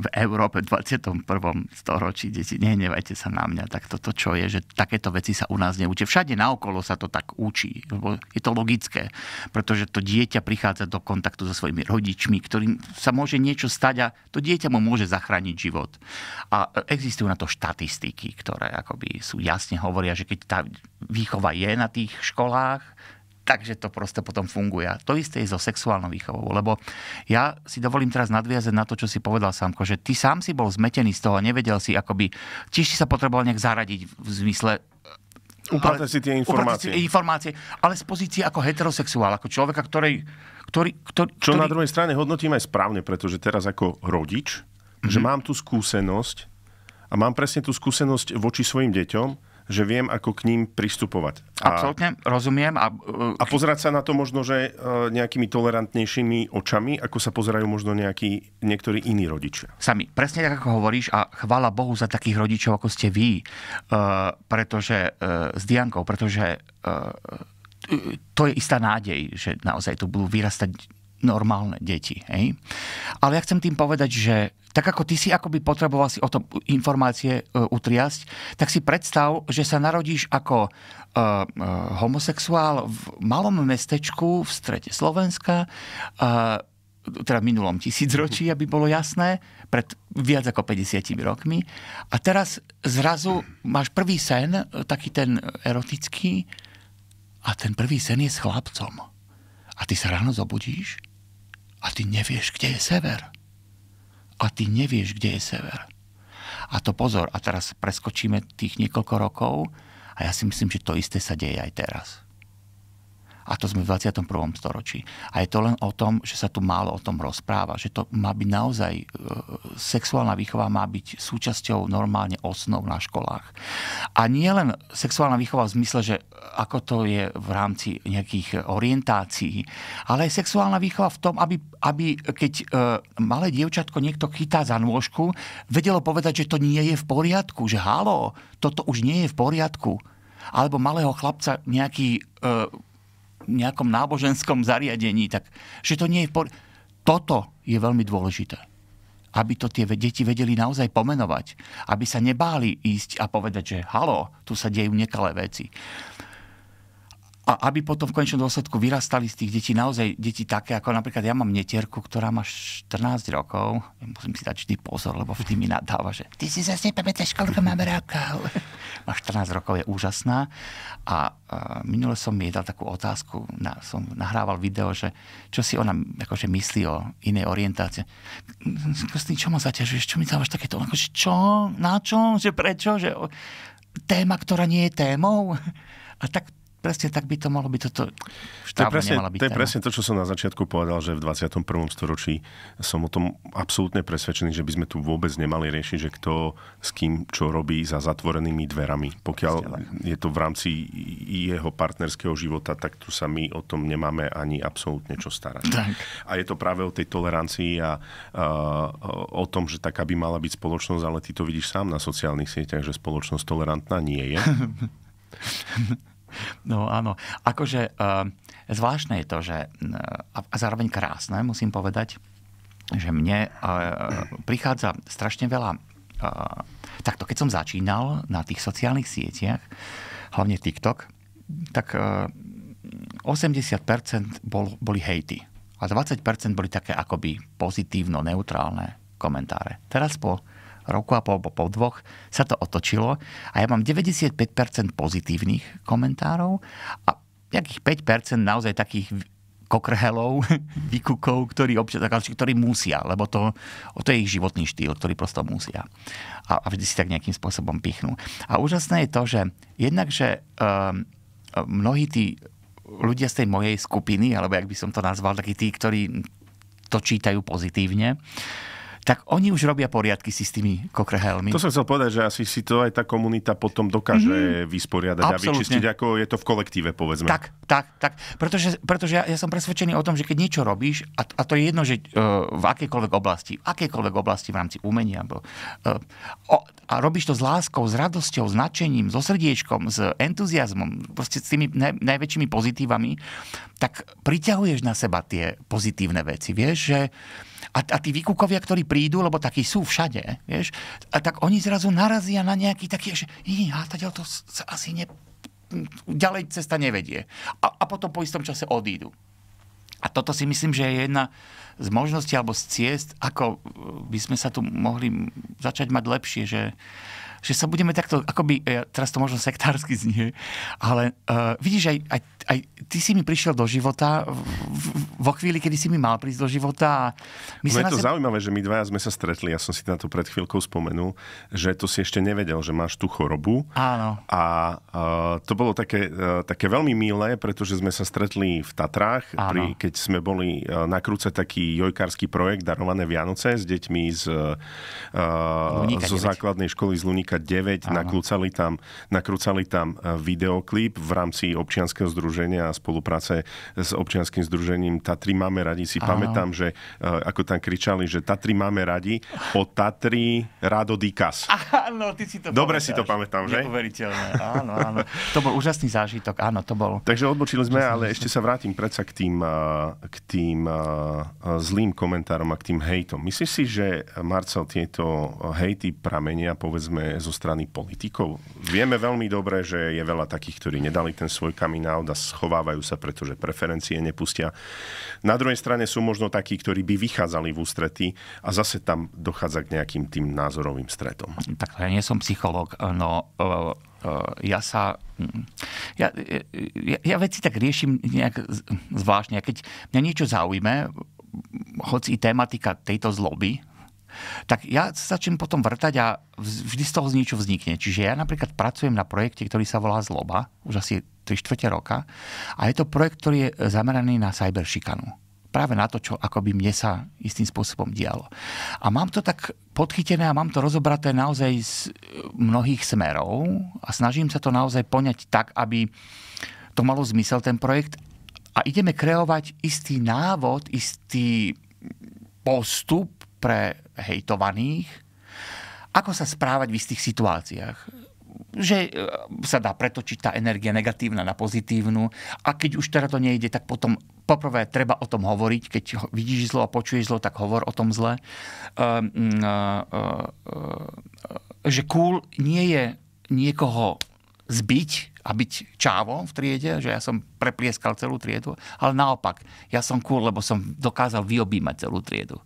v Európe v 21. storočí, deti, nehnevajte sa na mňa, tak toto čo je, že takéto veci sa u nás neučia. Všade naokolo sa to tak učí, lebo je to logické, pretože to dieťa prichádza do kontaktu so svojimi rodičmi, ktorým sa môže niečo stať a to dieťa mu môže zachrániť život. A existujú na to štatistiky, ktoré akoby sú jasne hovoria, že keď tá výchova je na tých školách, takže to proste potom funguje. to isté je so sexuálnou výchovou, lebo ja si dovolím teraz nadviazať na to, čo si povedal Sámko, že ty sám si bol zmetený z toho, nevedel si akoby, tiež si sa potreboval nejak zaradiť v zmysle Upratať si tie informácie. Si informácie, ale z pozície ako heterosexuál, ako človeka, ktorý, ktorý, ktorý, Čo na druhej strane hodnotím aj správne, pretože teraz ako rodič, mm-hmm. že mhm. mám tú skúsenosť a mám presne tú skúsenosť voči svojim deťom, že viem, ako k ním pristupovať. Absolutne, rozumiem. A, uh, a pozerať sa na to možno, že uh, nejakými tolerantnejšími očami, ako sa pozerajú možno nejakí, niektorí iní rodičia. Sami, presne tak, ako hovoríš a chvála Bohu za takých rodičov, ako ste vy, uh, pretože uh, s Diankou, pretože uh, to je istá nádej, že naozaj tu budú vyrastať normálne deti. Hej? Ale ja chcem tým povedať, že tak ako ty si akoby potreboval si o tom informácie e, utriasť, tak si predstav, že sa narodíš ako e, e, homosexuál v malom mestečku v strede Slovenska, teda v minulom tisícročí, aby bolo jasné, pred viac ako 50 rokmi. A teraz zrazu máš prvý sen, taký ten erotický, a ten prvý sen je s chlapcom. A ty sa ráno zobudíš a ty nevieš, kde je sever a ty nevieš, kde je sever. A to pozor, a teraz preskočíme tých niekoľko rokov a ja si myslím, že to isté sa deje aj teraz. A to sme v 21. storočí. A je to len o tom, že sa tu málo o tom rozpráva. Že to má byť naozaj, e, sexuálna výchova má byť súčasťou normálne osnov na školách. A nie len sexuálna výchova v zmysle, že ako to je v rámci nejakých orientácií, ale aj sexuálna výchova v tom, aby, aby keď e, malé dievčatko niekto chytá za nôžku, vedelo povedať, že to nie je v poriadku, že halo, toto už nie je v poriadku. Alebo malého chlapca nejaký e, nejakom náboženskom zariadení, tak že to nie je... Por... Toto je veľmi dôležité. Aby to tie deti vedeli naozaj pomenovať. Aby sa nebáli ísť a povedať, že halo, tu sa dejú nekalé veci a aby potom v konečnom dôsledku vyrastali z tých detí naozaj deti také, ako napríklad ja mám netierku, ktorá má 14 rokov. Musím si dať vždy pozor, lebo vždy mi nadáva, že ty si zase nepamätáš, koľko mám rokov. Má 14 rokov, je úžasná. A, a minule som jej dal takú otázku, na, som nahrával video, že čo si ona akože myslí o inej orientácie. Kristýn, čo ma zaťažuješ? Čo mi dávaš takéto? Akože čo? Na čo? Že prečo? Že téma, ktorá nie je témou? A tak presne tak by to malo byť. Toto to je, presne, byť to je presne to, čo som na začiatku povedal, že v 21. storočí som o tom absolútne presvedčený, že by sme tu vôbec nemali riešiť, že kto s kým čo robí za zatvorenými dverami. Pokiaľ je to v rámci jeho partnerského života, tak tu sa my o tom nemáme ani absolútne čo starať. Tak. A je to práve o tej tolerancii a, a o tom, že taká by mala byť spoločnosť, ale ty to vidíš sám na sociálnych sieťach, že spoločnosť tolerantná nie je. No áno. Akože uh, zvláštne je to, že uh, a zároveň krásne, musím povedať, že mne uh, prichádza strašne veľa uh, takto, keď som začínal na tých sociálnych sieťach, hlavne TikTok, tak uh, 80% bol, boli hejty a 20% boli také akoby pozitívno-neutrálne komentáre. Teraz po roku a pol, po, po dvoch sa to otočilo a ja mám 95% pozitívnych komentárov a nejakých 5% naozaj takých kokrhelov, vykukov, ktorí občas, ktorí musia, lebo to, to je ich životný štýl, ktorý prosto musia. A, a vždy si tak nejakým spôsobom pichnú. A úžasné je to, že jednak, že um, mnohí tí ľudia z tej mojej skupiny, alebo jak by som to nazval, takí tí, ktorí to čítajú pozitívne, uh, tak oni už robia poriadky si s tými kokrhelmi. To som chcel povedať, že asi si to aj tá komunita potom dokáže mm-hmm. vysporiadať Absolutne. a vyčistiť, ako je to v kolektíve, povedzme. Tak, tak, tak. Pretože, pretože ja, ja som presvedčený o tom, že keď niečo robíš, a, a to je jedno, že uh, v akejkoľvek oblasti, v akejkoľvek oblasti v rámci umenia, bo, uh, e, o, a robíš to s láskou, s radosťou, s nadšením, so srdiečkom, s entuziasmom, proste s tými naj, najväčšími pozitívami, tak priťahuješ na seba tie pozitívne veci. Vieš, že uh, a, a tí výkukovia, ktorí prídu, lebo takí sú všade, vieš, a tak oni zrazu narazia na nejaký taký, že ja to sa asi ne, ďalej cesta nevedie. A, a potom po istom čase odídu. A toto si myslím, že je jedna z možností alebo z ciest, ako e, by sme sa tu mohli začať mať lepšie, že, že sa budeme takto, akoby, e, teraz to možno sektársky znie, ale uh, vidíš, aj, aj aj ty si mi prišiel do života v, vo chvíli, kedy si mi mal prísť do života. A my no je to sem... zaujímavé, že my dvaja sme sa stretli, ja som si na to pred chvíľkou spomenul, že to si ešte nevedel, že máš tú chorobu. Áno. A uh, to bolo také, uh, také veľmi milé, pretože sme sa stretli v Tatrách, pri, keď sme boli uh, e, nakrúcať taký jojkársky projekt Darované Vianoce s deťmi z, uh, zo 9. základnej školy z Lunika 9. Nakrúcali tam, nakrúcali tam videoklip v rámci občianskeho združenia združenia a spolupráce s občianským združením Tatry máme radi. Si Aha. pamätám, že eh, ako tam kričali, že Tatry máme radi, o Tatry Rado Dikas. Áno, ty si to Dobre pamätáš. si to pamätám, že? Neuveriteľné, áno, áno. To bol úžasný zážitok, áno, to bol. Takže odbočili sme, ale ešte sa vrátim predsa k tým, eh, k tým eh, zlým komentárom a k tým hejtom. Myslíš si, že Marcel tieto hejty pramenia povedzme zo strany politikov? Vieme veľmi dobre, že je veľa takých, ktorí nedali ten svoj coming out a schovávajú sa, pretože preferencie nepustia. Na druhej strane sú možno takí, ktorí by vychádzali v ústrety a zase tam dochádza k nejakým tým názorovým stretom. Tak ja nie som psychológ, no e, e, ja sa... Mm, ja, e, ja, ja veci tak riešim nejak zvláštne. Keď mňa niečo zaujme, hoci i tematika tejto zloby, tak ja sa začnem potom vrtať a vždy z toho z niečo vznikne. Čiže ja napríklad pracujem na projekte, ktorý sa volá Zloba, už asi 3 čtvrte roka, a je to projekt, ktorý je zameraný na cyberšikanu práve na to, čo akoby mne sa istým spôsobom dialo. A mám to tak podchytené a mám to rozobraté naozaj z e, mnohých smerov a snažím sa to naozaj poňať tak, aby to malo zmysel ten projekt a ideme kreovať istý návod, istý postup pre hejtovaných, ako sa správať v istých situáciách že e, sa dá pretočiť tá energia negatívna na pozitívnu a keď už teda to nejde, tak potom poprvé treba o tom hovoriť, keď vidíš zlo a počuješ zlo, tak hovor o tom zle. Uh, uh, uh, že cool nie je niekoho zbiť a byť čávo v triede, že ja som preplieskal celú triedu, ale naopak, ja som cool, lebo som dokázal vyobímať celú triedu.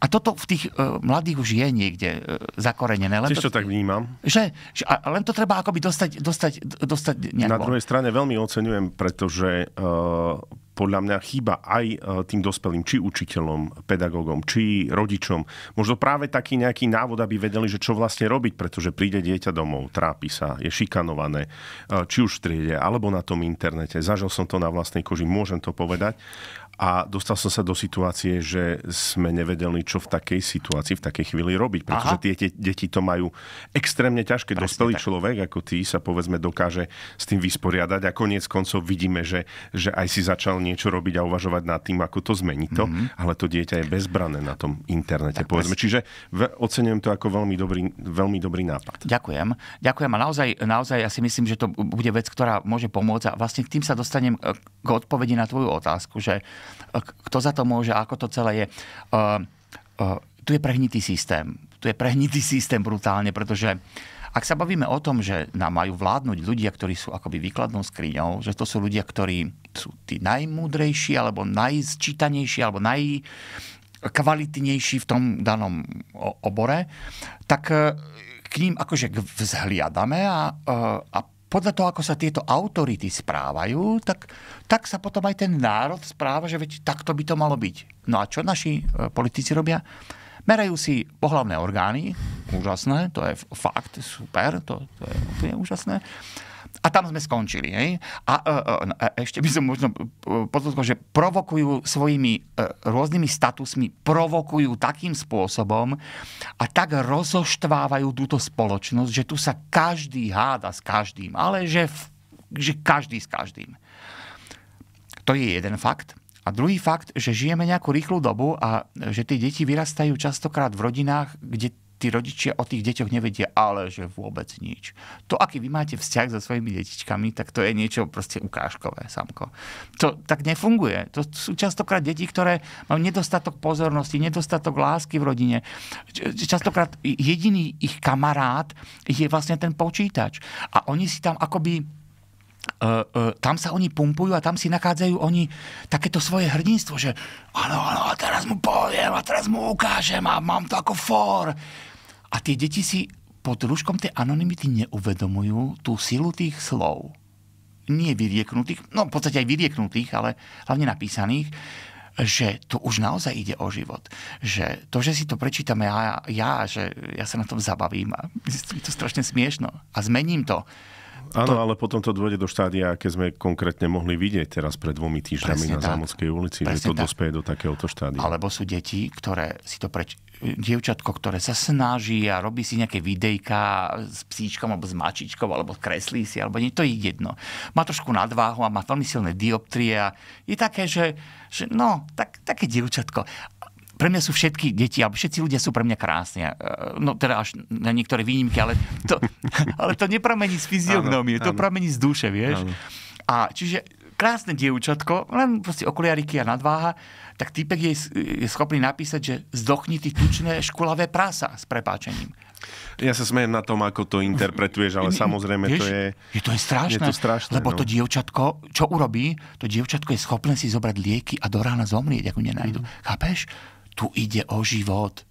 A toto v tých e, mladých už je niekde e, zakorenené. Len to, to tak vnímam. Že, že, a len to treba akoby dostať, dostať, dostať nejako. Na druhej strane veľmi oceňujem, pretože e, podľa mňa chýba aj e, tým dospelým, či učiteľom, pedagógom, či rodičom. Možno práve taký nejaký návod, aby vedeli, že čo vlastne robiť, pretože príde dieťa domov, trápi sa, je šikanované, e, či už v triede, alebo na tom internete. Zažil som to na vlastnej koži, môžem to povedať a dostal som sa do situácie, že sme nevedeli, čo v takej situácii, v takej chvíli robiť, pretože Aha. tie deti to majú extrémne ťažké. Presne Dospelý tak. človek ako ty sa povedzme dokáže s tým vysporiadať a koniec koncov vidíme, že, že aj si začal niečo robiť a uvažovať nad tým, ako to zmeniť to, mm-hmm. ale to dieťa je bezbrané na tom internete, tak, povedzme. Čiže Čiže ocenujem to ako veľmi dobrý, veľmi dobrý nápad. Ďakujem. Ďakujem a naozaj, naozaj ja si myslím, že to bude vec, ktorá môže pomôcť a vlastne tým sa dostanem eh, k odpovedi na tvoju otázku, že kto za to môže, ako to celé je. Tu je prehnitý systém. Tu je prehnitý systém brutálne, pretože ak sa bavíme o tom, že nám majú vládnuť ľudia, ktorí sú akoby výkladnou skriňou, že to sú ľudia, ktorí sú tí najmúdrejší, alebo najsčítanejší, alebo najkvalitnejší v tom danom obore, tak e, k ním akože vzhliadame a, e, a podľa toho, ako sa tieto autority správajú, tak, tak sa potom aj ten národ správa, že veď takto by to malo byť. No a čo naši e, politici robia? Merajú si pohlavné orgány, úžasné, to je fakt, super, to, to je úplne úžasné a tam sme skončili. Hej? A, a, e, e, no, a ešte by som možno e, podľa že provokujú svojimi rôznymi statusmi, provokujú takým spôsobom a tak rozoštvávajú túto spoločnosť, že tu sa každý háda s každým, ale že, že každý s každým. To je jeden fakt. A druhý fakt, že žijeme nejakú rýchlu dobu a že tie deti vyrastajú častokrát v rodinách, kde tí rodičia o tých deťoch nevedia, ale že vôbec nič. To, aký vy máte vzťah so svojimi detičkami, tak to je niečo proste ukážkové, samko. To tak nefunguje. To sú častokrát deti, ktoré majú nedostatok pozornosti, nedostatok lásky v rodine. Častokrát jediný ich kamarát je vlastne ten počítač. A oni si tam akoby Uh, uh, tam sa oni pumpujú a tam si nachádzajú oni takéto svoje hrdinstvo, že áno, áno, teraz mu poviem a teraz mu ukážem a mám to ako for. A tie deti si pod rúškom tej anonymity neuvedomujú tú silu tých slov. Nie vyrieknutých, no v podstate aj vyrieknutých, ale hlavne napísaných, že to už naozaj ide o život. Že to, že si to prečítame ja, ja že ja sa na tom zabavím a je to strašne smiešno a zmením to Áno, to... ale potom to dôjde do štádia, aké sme konkrétne mohli vidieť teraz pred dvomi týždňami Presne na tak. Zámodskej ulici, Presne že to tak. dospeje do takéhoto štádia. Alebo sú deti, ktoré si to preč... Dievčatko, ktoré sa snaží a robí si nejaké videjka s psíčkom alebo s mačičkou, alebo kreslí si, alebo nie, to je jedno. Má trošku nadváhu a má veľmi silné dioptrie a je také, že, že no, tak, také dievčatko pre mňa sú všetky deti, alebo všetci ľudia sú pre mňa krásni. E, no teda až na niektoré výnimky, ale to, ale to nepramení z fyziognomie, to pramení z duše, vieš. Áno. A čiže krásne dievčatko, len proste okuliariky a nadváha, tak týpek je, je schopný napísať, že zdochni ty tučné škulavé prasa s prepáčením. Ja sa smejem na tom, ako to interpretuješ, ale samozrejme Vieš, to je... Je to je strašné, je to strašné lebo no. to dievčatko, čo urobí, to dievčatko je schopné si zobrať lieky a do rána zomrieť, ako nenajdu. Mm. Chápeš? Tu ide o život.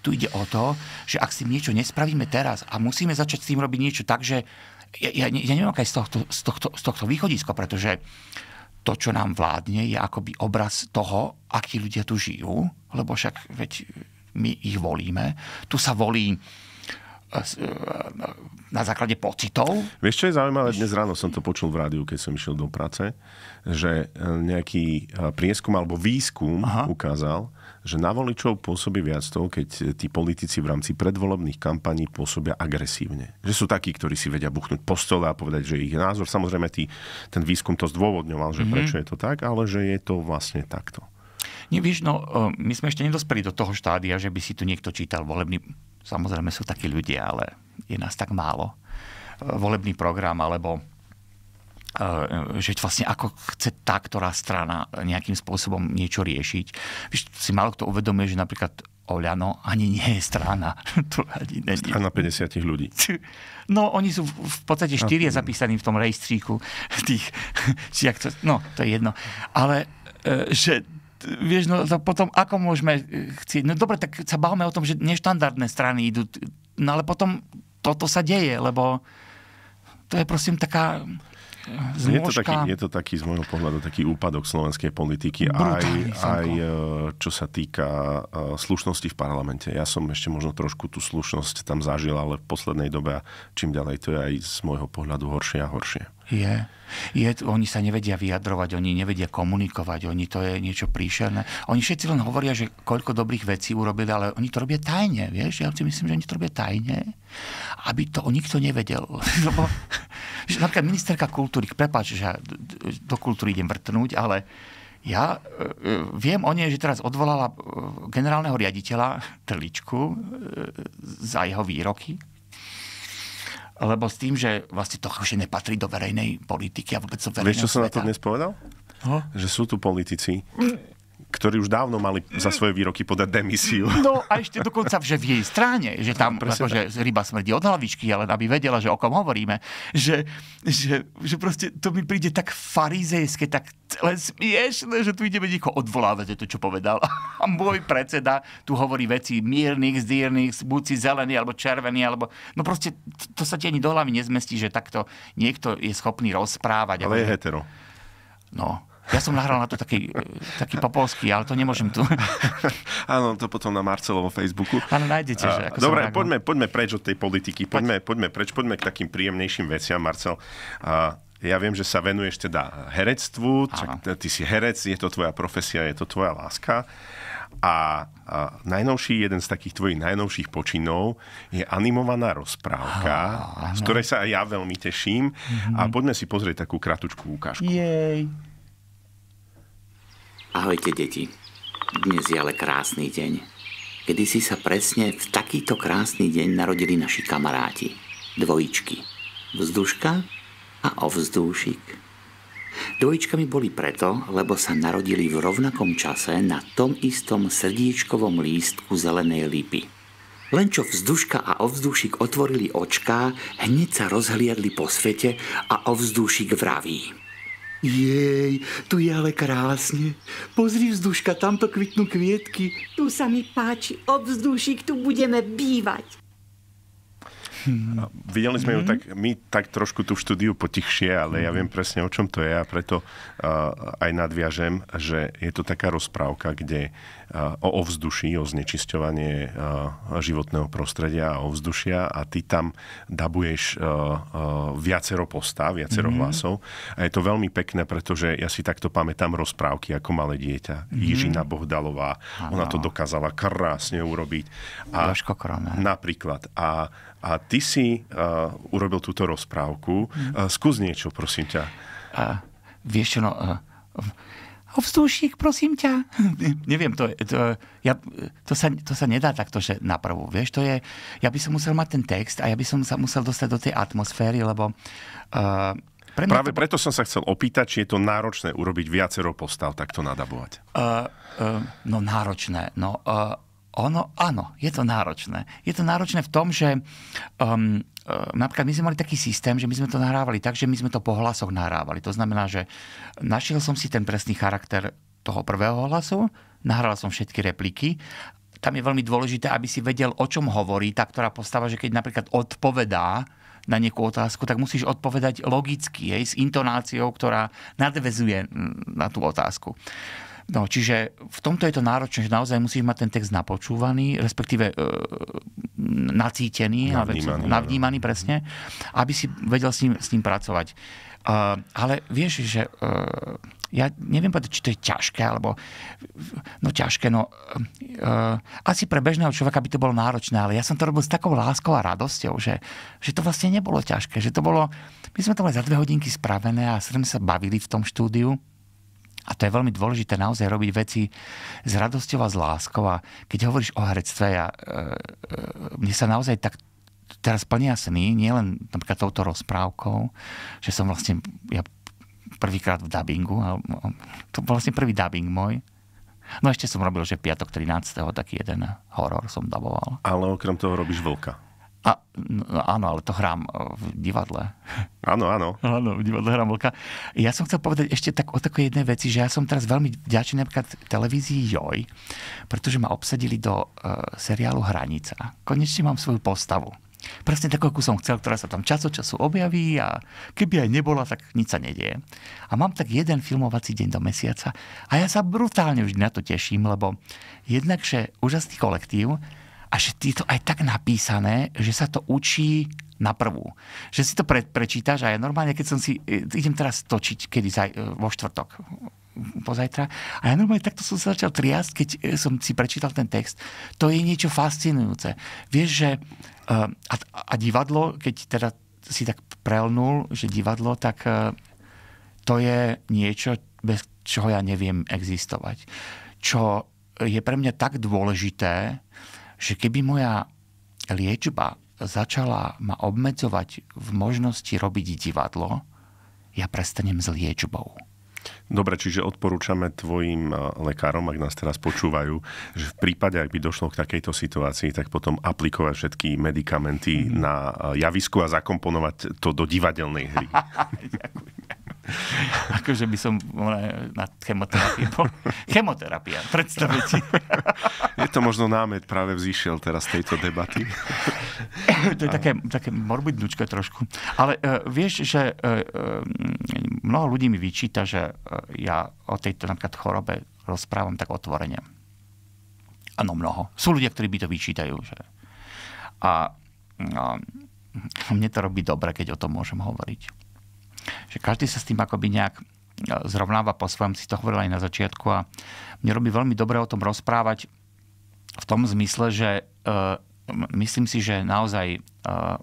Tu ide o to, že ak si niečo nespravíme teraz a musíme začať s tým robiť niečo tak, že ja, ja, ja neviem, aké je z tohto, z, tohto, z tohto východisko, pretože to, čo nám vládne, je akoby obraz toho, akí ľudia tu žijú, lebo však veď my ich volíme. Tu sa volí e, e, na základe pocitov. Vieš, čo je zaujímavé? Dnes ráno som to počul v rádiu, keď som išiel do práce, že e, nejaký prieskum alebo výskum Aha. ukázal, že na voličov pôsobí viac toho, keď eh, tí politici v rámci predvolebných kampaní pôsobia agresívne. Že sú takí, ktorí si vedia buchnúť po stole a povedať, že ich názor, samozrejme tí, ten výskum to zdôvodňoval, že mm-hmm. prečo je to tak, ale že je to vlastne takto. Nevíš, no eh, my sme ešte nedospeli do toho štádia, že by si tu niekto čítal volebný, samozrejme sú takí ľudia, ale je nás tak málo, eh, volebný program alebo Eh, že vlastne ako chce tá, ktorá strana nejakým spôsobom niečo riešiť. Víš, si málo kto uvedomuje, že napríklad Oľano ani nie je strana. to ani není. Strana 50 ľudí. No, oni sú v podstate štyria zapísaní v tom rejstříku tých, to, no, to je jedno. Ale eh, že vieš, no to potom ako môžeme eh, chcieť? No dobre, tak sa bavme o tom, že neštandardné strany idú, no ale potom toto sa deje, lebo to je prosím taká zložka. Je to, taký, je to taký z môjho pohľadu taký úpadok slovenskej politiky, aj, aj e, čo sa týka e, slušnosti v parlamente. Ja som ešte možno trošku tú slušnosť tam zažil, ale v poslednej dobe a čím ďalej to je aj z môjho pohľadu horšie a horšie. Je. je. Oni sa nevedia vyjadrovať, oni nevedia komunikovať, oni to je niečo príšerné. Oni všetci len hovoria, že koľko dobrých vecí urobili, ale oni to robia tajne, vieš? Ja si myslím, že oni to robia tajne, aby to nikto nevedel. Lebo že napríklad ministerka kultúry, prepáč, že ja do kultúry idem vrtnúť, ale ja e, e, viem o nej, že teraz odvolala e, generálneho riaditeľa Trličku za jeho výroky, lebo s tým, že vlastne to už akože nepatrí do verejnej politiky a vôbec do verejného Vieš, čo som na to dnes povedal? Ho? No? Že sú tu politici, ktorí už dávno mali za mm. svoje výroky podať demisiu. No a ešte dokonca že v jej strane, že tam no, že ryba smrdí od hlavičky, ale aby vedela, že o kom hovoríme, že, že, že proste to mi príde tak farizejské, tak len smiešné, že tu ideme niekoho odvolávať, to, čo povedal. A môj predseda tu hovorí veci mírnych, zdírnych, buď si zelený, alebo červený, alebo... No proste to sa ti ani do hlavy nezmestí, že takto niekto je schopný rozprávať. Ale je hetero. No, ja som nahral na to taký, taký popolský, ale to nemôžem tu. Áno, to potom na Marcelovo Facebooku. Áno, nájdete. Že ako Dobre, poďme, poďme preč od tej politiky, poďme, poďme preč, poďme k takým príjemnejším veciam, Marcel. A ja viem, že sa venuješ teda herectvu, čak, ty si herec, je to tvoja profesia, je to tvoja láska. A, a najnovší, jeden z takých tvojich najnovších počinov je animovaná rozprávka, ah, z ktorej sa aj ja veľmi teším. Mm-hmm. A poďme si pozrieť takú kratučkú ukážku. Jej. Ahojte deti. Dnes je ale krásny deň. Kedy si sa presne v takýto krásny deň narodili naši kamaráti. Dvojičky. Vzduška a ovzdúšik. Dvojičkami boli preto, lebo sa narodili v rovnakom čase na tom istom srdíčkovom lístku zelenej lípy. Len čo vzduška a ovzdušik otvorili očká, hneď sa rozhliadli po svete a ovzdušik vraví – jej, tu je ale krásne. Pozri vzduška, tamto kvitnú kvietky. Tu sa mi páči, obvzdušik, tu budeme bývať. Hmm. Videli sme mm-hmm. ju mhm. tak, my tak trošku tu v štúdiu potichšie, ale mm-hmm. ja mhm. viem presne, o čom to je a preto uh, aj nadviažem, že je to taká rozprávka, kde uh, o ovzduší, o znečisťovanie uh, životného prostredia a ovzdušia a ty tam dabuješ uh, uh, viacero postav, viacero mm-hmm. hlasov a je to veľmi pekné, pretože ja si takto pamätám rozprávky ako malé dieťa. Mm-hmm. Jižina Bohdalová, ano. ona to dokázala krásne urobiť. A, Napríklad. A a ty si uh, urobil túto rozprávku. Uh, skús niečo, prosím ťa. Uh, vieš čo, no... Uh, Ovzdušík, prosím ťa. Neviem, to, to, ja, to, sa, to sa nedá takto, že na Vieš, to je, ja by som musel mať ten text a ja by som sa musel dostať do tej atmosféry, lebo uh, pre mňa Práve to... preto som sa chcel opýtať, či je to náročné urobiť viacero postav takto nadabovať. Uh, uh, no náročné. No, uh, ono, áno, je to náročné. Je to náročné v tom, že um, uh, napríklad my sme mali taký systém, že my sme to nahrávali tak, že my sme to po hlasoch nahrávali. To znamená, že našiel som si ten presný charakter toho prvého hlasu, nahral som všetky repliky tam je veľmi dôležité, aby si vedel, o čom hovorí tá ktorá postava, že keď napríklad odpovedá na nejakú otázku, tak musíš odpovedať logicky, hej, s intonáciou, ktorá nadvezuje mm, na tú otázku. No, čiže v tomto je to náročné, že naozaj musíš mať ten text napočúvaný, respektíve e, nacítený, navnímaný, navnímaný no. presne, aby si vedel s ním, s ním pracovať. E, ale vieš, že e, ja neviem povedať, či to je ťažké, alebo no ťažké, no e, asi pre bežného človeka by to bolo náročné, ale ja som to robil s takou láskou a radosťou, že, že to vlastne nebolo ťažké, že to bolo, my sme to mali za dve hodinky spravené a sme sa bavili v tom štúdiu a to je veľmi dôležité naozaj robiť veci s radosťou a s láskou. A keď hovoríš o herectve, ja, e, e, mne sa naozaj tak teraz plnia sny, nielen napríklad touto rozprávkou, že som vlastne ja prvýkrát v dubbingu, a to bol vlastne prvý dubbing môj, No ešte som robil, že piatok 13. taký jeden horor som daboval. Ale okrem toho robíš vlka. A, no, no, áno, ale to hrám e, v divadle. Áno, áno. Áno, v divadle hrám vlka. Ja som chcel povedať ešte tak o takej jednej veci, že ja som teraz veľmi vďačný napríklad televízii Joj, pretože ma obsadili do uh, seriálu Hranica. Konečne mám svoju postavu. Presne takú, akú som chcel, ktorá sa tam čas od času objaví a keby aj nebola, tak nič sa nedieje. A mám tak jeden filmovací deň do mesiaca a ja sa brutálne už na to teším, lebo jednak, že úžasný kolektív, a že je to aj tak napísané, že sa to učí na prvú. Že si to pre, prečítaš a ja normálne, keď som si, e, idem teraz točiť, kedy zaj, e, vo štvrtok, pozajtra. A ja normálne takto som sa začal triasť, keď e, som si prečítal ten text. To je niečo fascinujúce. Vieš, že a, a divadlo, keď teda si tak prelnul, že divadlo, tak to je niečo, bez čoho ja neviem existovať. Čo je pre mňa tak dôležité, že keby moja liečba začala ma obmedzovať v možnosti robiť divadlo, ja prestanem s liečbou. Dobre, čiže odporúčame tvojim eh, lekárom, ak nás teraz počúvajú, že v prípade, ak by došlo k takejto situácii, tak potom aplikovať všetky medikamenty mm. na eh, javisku a zakomponovať to do divadelnej hry. akože by som na chemoterapii bol. Chemoterapia, Predstaviť. je to možno námet práve vzýšiel teraz tejto debaty. to je a... také, také morbidnúčka trošku. Ale uh, vieš, že uh, mnoho ľudí mi vyčíta, že e, ja o tejto napríklad chorobe rozprávam tak otvorene. Áno, mnoho. Sú ľudia, ktorí by to vyčítajú. Že... A, no, mne to robí dobre, keď o tom môžem hovoriť. Že každý sa s tým akoby nejak e, zrovnáva po svojom, si to hovoril aj na začiatku a mne robí veľmi dobre o tom rozprávať v tom zmysle, že uh, myslím si, že naozaj uh,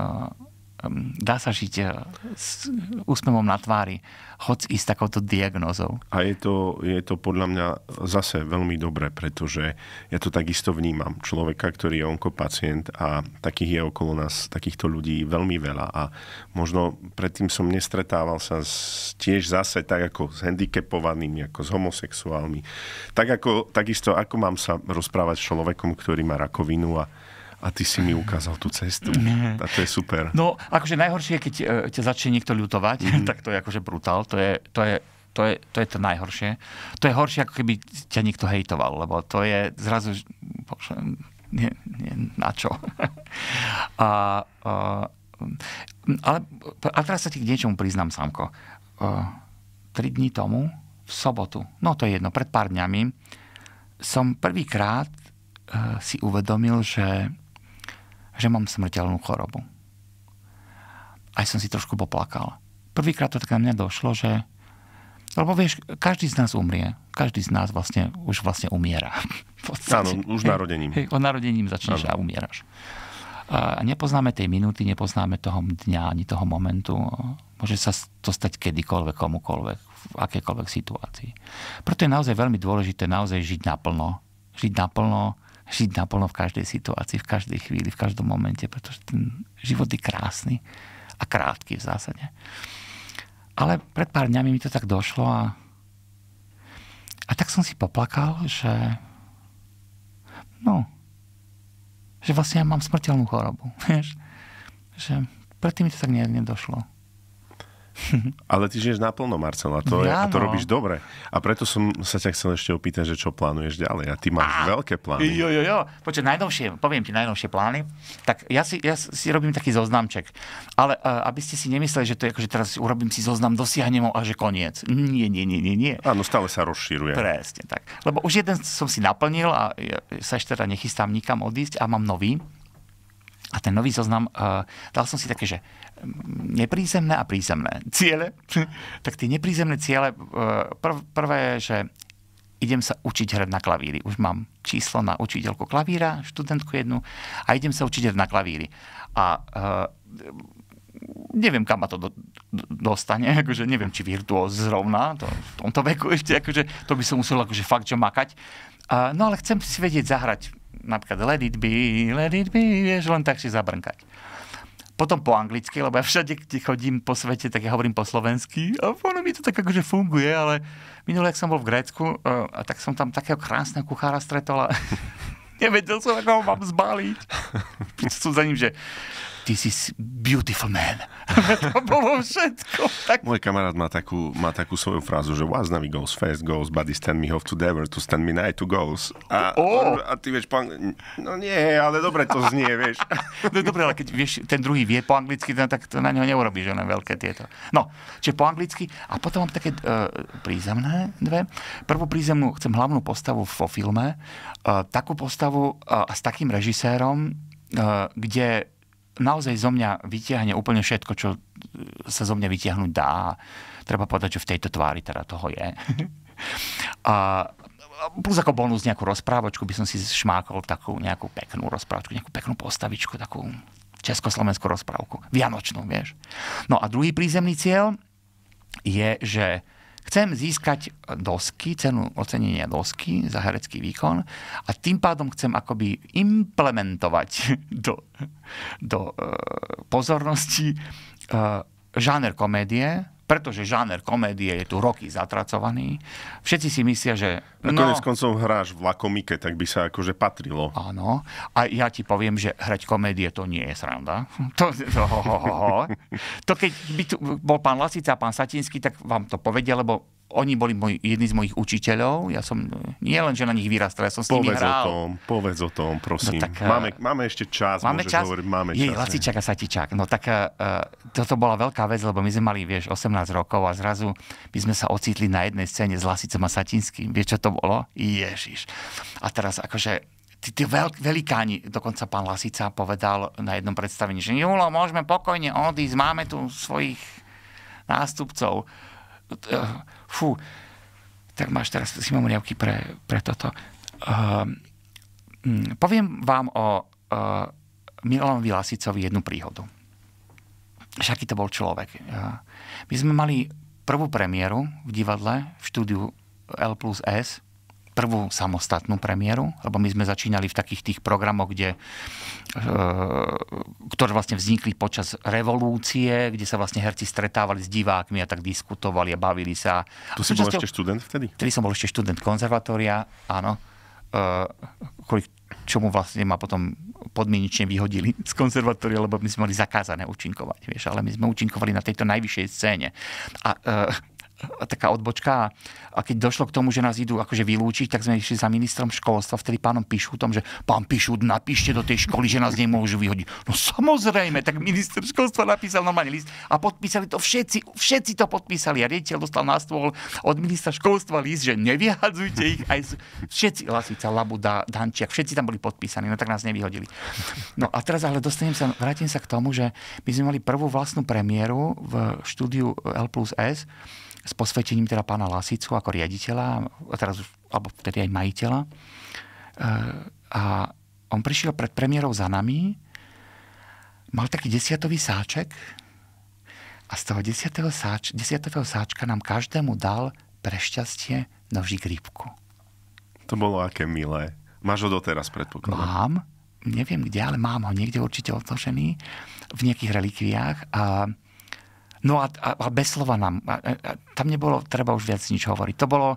uh, Ehm, dá sa žiť eh, s úsmevom na tvári, hoď i s takouto diagnózou. A je to, je to podľa mňa zase veľmi dobré, pretože ja to takisto vnímam. Človeka, ktorý je onkopacient a takých je okolo nás, takýchto ľudí veľmi veľa a možno predtým som nestretával sa s, tiež zase tak ako s handicapovanými, ako s homosexuálmi. Tak ako, takisto ako mám sa rozprávať s človekom, ktorý má rakovinu a a ty si mi ukázal tú cestu. Nie. A to je super. No, akože najhoršie je, keď e, ťa začne niekto ľutovať, mm-hmm. tak to je akože brutál. To je, to je to je, to je to najhoršie. To je horšie, ako keby ťa niekto hejtoval, lebo to je zrazu... Bože, nie, nie, na čo? a, a, ale, a teraz sa ti k niečomu priznám, Samko. A, e, tri dní tomu, v sobotu, no to je jedno, pred pár dňami, som prvýkrát e, si uvedomil, že že mám smrteľnú chorobu. Aj som si trošku poplakal. Prvýkrát to tak na mňa došlo, že... Lebo vieš, každý z nás umrie. Každý z nás vlastne už vlastne umiera. Áno, už narodením. Hej, hej, o narodením začneš ano. a umieraš. A nepoznáme tej minúty, nepoznáme toho dňa, ani toho momentu. Môže sa to stať kedykoľvek, komukoľvek, v akékoľvek situácii. Preto je naozaj veľmi dôležité naozaj žiť naplno. Žiť naplno, žiť naplno v každej situácii, v každej chvíli, v každom momente, pretože ten život je krásny a krátky v zásade. Ale pred pár dňami mi to tak došlo a, a tak som si poplakal, že no, že vlastne ja mám smrteľnú chorobu. Vieš? Že predtým mi to tak nedošlo. Ale ty žiješ naplno, Marcela, to ja, a to no. robíš dobre. A preto som sa ťa chcel ešte opýtať, že čo plánuješ ďalej. A ty máš a, veľké plány. Jo, jo, jo. Počuť, najnovšie, poviem ti najnovšie plány. Tak ja si, ja si robím taký zoznamček. Ale uh, aby ste si nemysleli, že to je ako, že teraz urobím si zoznam dosiahnem a že koniec. Nie, nie, nie, nie, nie. Áno, stále sa rozšíruje. Presne tak. Lebo už jeden som si naplnil a ja sa ešte teda nechystám nikam odísť a mám nový. A ten nový zoznam, uh, dal som si také, že mm, neprízemné a prízemné ciele. tak tie neprízemné ciele, uh, prv, prvé je, že idem sa učiť hrať na klavíri. Už mám číslo na učiteľku klavíra, študentku jednu, a idem sa učiť hrať na klavíri. A uh, neviem, kam ma to do, do, dostane, akože neviem, či virtuóz zrovna, to, v tomto veku ešte, akože to by som musel akože fakt, čo makať. Uh, no ale chcem si vedieť zahrať napríklad let it be, let it be, vieš, len tak si zabrnkať. Potom po anglicky, lebo ja všade, kde chodím po svete, tak ja hovorím po slovensky a ono mi to tak akože funguje, ale minulý, ak som bol v Grécku, eh, a tak som tam takého krásneho kuchára stretol a nevedel som, ako ho mám zbaliť. Prišiel som za ním, že ty si beautiful man. to bolo všetko. Tak... Môj kamarát má takú, má takú svoju frázu, že was nami goes fast, goes, buddy stand me off to dever, to stand me night to goes. A, oh. a ty vieš po angli... No nie, ale dobre to znie, vieš. no dobre, ale keď vieš, ten druhý vie po anglicky, ten, no tak to na neho neurobíš, že veľké tieto. No, čiže po anglicky. A potom mám také uh, prízemné dve. Prvú prízemnú, chcem hlavnú postavu vo filme, uh, takú postavu uh, s takým režisérom, uh, kde naozaj zo mňa vytiahne úplne všetko, čo e, sa zo mňa vytiahnuť dá. Treba povedať, že v tejto tvári teda toho je. a plus ako bonus nejakú rozprávočku by som si šmákol takú nejakú peknú rozprávočku, nejakú peknú postavičku, takú československú rozprávku, vianočnú, vieš. No a druhý prízemný cieľ je, že Chcem získať dosky, cenu ocenenia dosky za herecký výkon a tým pádom chcem akoby implementovať do, do eh, pozornosti eh, žáner komédie, pretože žáner komédie je tu roky zatracovaný. Všetci si myslia, že... No, Konec koncov hráš v lakomike, tak by sa akože patrilo. Áno. A ja ti poviem, že hrať komédie to nie je sranda. To, to, ho, ho, ho. to keď by tu bol pán Lasica a pán Satinský, tak vám to povedia, lebo oni boli môj, jedni z mojich učiteľov. Ja som nie len, že na nich vyrastal, ja som s povedz nimi hral. O tom, povedz o tom, prosím. No, tak, eh, máme, máme ešte čas, máme čas? hovoriť, máme Jej, čas. Lacičak a Satičák. No tak uh, toto bola veľká vec, lebo my sme mali, vieš, 18 rokov a zrazu my sme sa ocitli na jednej scéne s Lasicom a Satinským. Vieš, čo to bolo? Ježiš. A teraz akože tí, tí veľk, velikáni, dokonca pán Lasica povedal na jednom predstavení, že Julo, môžeme pokojne odísť, máme tu svojich nástupcov. No, eh, fú, tak máš teraz si mamriavky pre, pre toto. Uh, poviem vám o uh, Milanovi Lasicovi jednu príhodu. Všaký to bol človek. Uh, my sme mali prvú premiéru v divadle, v štúdiu L plus S, prvú samostatnú premiéru, lebo my sme začínali v takých tých programoch, kde, e, ktoré vlastne vznikli počas revolúcie, kde sa vlastne herci stretávali s divákmi a tak diskutovali a bavili sa. Tu si bol ešte študent vtedy? Vtedy som bol ešte študent konzervatória, áno. E, kvôli čomu vlastne ma potom podmienečne vyhodili z konzervatória, lebo my sme mali zakázané účinkovať, vieš, ale my sme účinkovali na tejto najvyššej scéne. A e, taká odbočka. A keď došlo k tomu, že nás idú akože vylúčiť, tak sme išli za ministrom školstva, vtedy pánom tom, že pán Pišút, napíšte do tej školy, že nás nemôžu vyhodiť. No samozrejme, tak minister školstva napísal normálny list a podpísali to všetci, všetci to podpísali a riediteľ dostal na stôl od ministra školstva list, že nevyhadzujte ich aj všetci, Lasica, Labuda, Dančiak, všetci tam boli podpísaní, no tak nás nevyhodili. No a teraz ale dostanem sa, vrátim sa k tomu, že my sme mali prvú vlastnú premiéru v štúdiu L plus S s posvetením teda pána Lasicu ako riaditeľa, a teraz už, alebo vtedy aj majiteľa. E, a on prišiel pred premiérou za nami, mal taký desiatový sáček a z toho desiatého sáč, desiatového sáčka nám každému dal pre šťastie nožík rybku. To bolo aké milé. Máš ho doteraz, predpokladám. Mám. Neviem kde, ale mám ho niekde určite odložený v nejakých relikviách. A No a, a, a bez slova nám. A, a, tam nebolo treba už viac nič hovoriť. To bolo,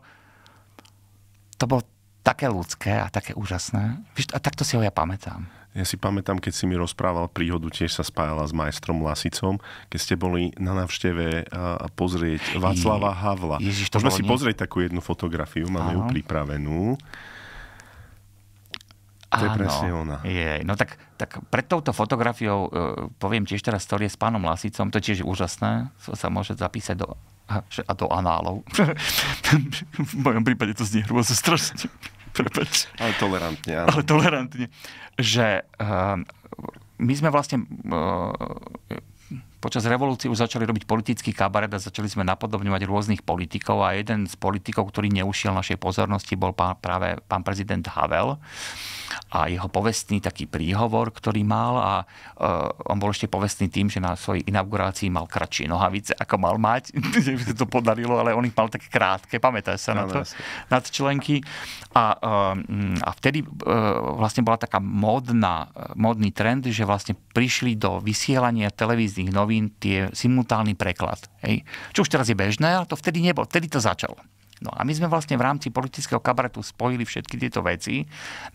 to bolo také ľudské a také úžasné. A takto si ho ja pamätám. Ja si pamätám, keď si mi rozprával príhodu, tiež sa spájala s majstrom Lasicom, keď ste boli na návšteve a pozrieť Václava Havla. Ježiš, to Môžeme si nie... pozrieť takú jednu fotografiu, máme ju pripravenú. To je presne ona. Je. No tak, tak pred touto fotografiou, e, poviem tiež teraz storie s pánom Lasicom, to je tiež úžasné, so sa môže zapísať do, a do análov. v mojom prípade to znie hrôzo strašne. Prepač. Ale tolerantne, áno. Ale tolerantne. Že e, my sme vlastne e, počas revolúcie už začali robiť politický kabaret a začali sme napodobňovať rôznych politikov a jeden z politikov, ktorý neušiel našej pozornosti, bol pán, práve pán prezident Havel a jeho povestný taký príhovor, ktorý mal a uh, on bol ešte povestný tým, že na svojej inaugurácii mal kratšie nohavice, ako mal mať, že sa to podarilo, ale on ich mal také krátke, pamätáš sa no, na to, vlastne. na to členky. A, uh, a vtedy uh, vlastne bola taká modná, modný trend, že vlastne prišli do vysielania televíznych novín novín tie simultálny preklad. Hej. Čo už teraz je bežné, ale to vtedy nebolo. Vtedy to začalo. No a my sme vlastne v rámci politického kabaretu spojili všetky tieto veci.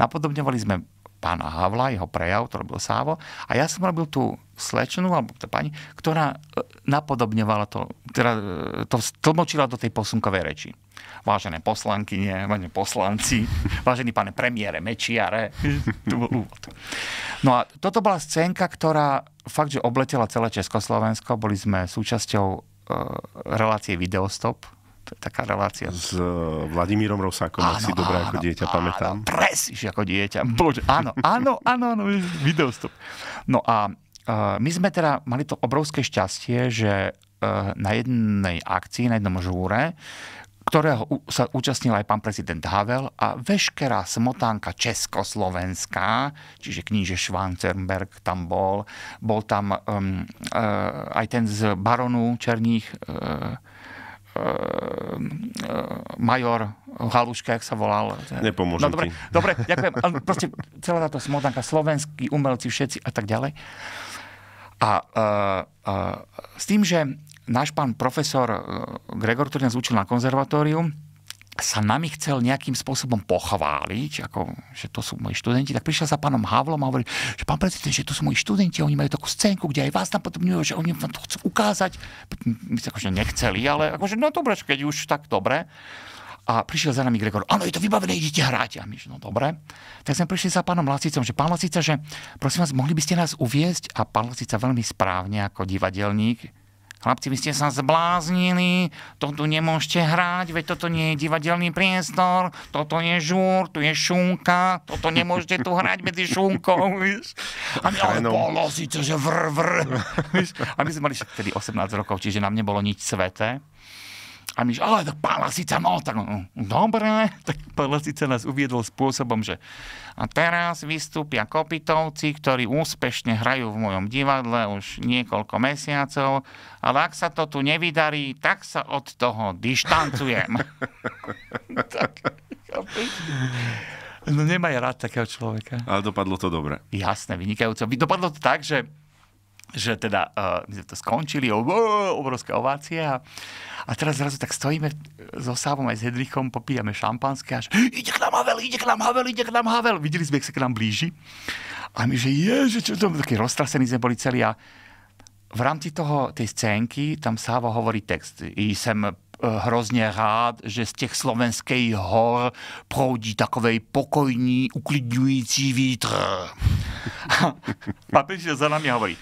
Napodobňovali sme pána Havla, jeho prejav, to robil Sávo. A ja som robil tú slečnu, alebo tá pani, ktorá e, napodobňovala to, ktorá teda, e, to tlmočila do tej posunkovej reči. Vážené poslankyne, vážené poslanci, vážený pane premiére Mečiare. to bol úvod. No a toto bola scénka, ktorá fakt, že obletela celé Československo. Boli sme súčasťou e, relácie Videostop, to je taká relácia. S eh, Vladimírom Rosákom, ak si dobré ako dieťa áno, pamätám. Presíš ako dieťa. Bože, áno, áno, áno, áno, stop. No a eh, my sme teda mali to obrovské šťastie, že eh, na jednej akcii, na jednom žúre, ktorého sa účastnil aj pán prezident Havel a veškerá smotánka československá, čiže kníže Schwanzenberg tam bol, bol tam um, uh, aj ten z baronu Černých, uh, Eh, major Haluška, jak sa volal. Nepomôžem no, dobre, ti. dobre, ďakujem. Ale proste celá táto smotanka, slovenskí umelci všetci a tak ďalej. A uh, uh, s tým, že náš pán profesor Gregor, ktorý nás učil na konzervatórium, sa nami chcel nejakým spôsobom pochváliť, ako, že to sú moji študenti, tak prišiel za pánom Havlom a hovorí, že pán prezident, že to sú moji študenti, oni majú takú scénku, kde aj vás tam napodobňujú, že oni vám to chcú ukázať. My sa akože nechceli, ale akože, no dobre, keď už tak dobre. A prišiel za nami Gregor, áno, je to vybavené, idete hrať. A my, no dobre. Tak sme prišli za pánom Lacicom, že pán Lacica, že prosím vás, mohli by ste nás uviezť? A pán Lacica veľmi správne, ako divadelník, Chlapci, vy ste sa zbláznili, to tu nemôžete hrať, veď toto nie je divadelný priestor, toto je žúr, tu je šunka, toto nemôžete tu hrať medzi šunkou, víš. A my, ale bolo síce, že vr, vr. A my sme mali vtedy 18 rokov, čiže nám nebolo nič sveté. A myš, ale tak pán Lasica, no tak no, dobre, tak pán Lasica nás uviedol spôsobom, že a teraz vystúpia Kopitovci, ktorí úspešne hrajú v mojom divadle už niekoľko mesiacov, ale ak sa to tu nevydarí, tak sa od toho dištancujem. tak, no nemaj rád takého človeka. Ale dopadlo to dobre. Jasné, vynikajúco. Dopadlo to tak, že že teda uh, eh, my sme to skončili, o, obrovské ovácie a, a teraz zrazu tak stojíme so Sávom aj s Hedrichom, popíjame šampanské a že ide k nám Havel, ide k nám Havel, ide k nám Havel. Videli sme, jak sa k nám blíži. A my, že ježe, čo to, taký roztrasený sme boli celí a v rámci toho, tej scénky, tam Sávo hovorí text. I sem eh, hrozně rád, že z těch slovenských hor proudí takovej pokojný, uklidňující vítr. a teď za nami hovorí,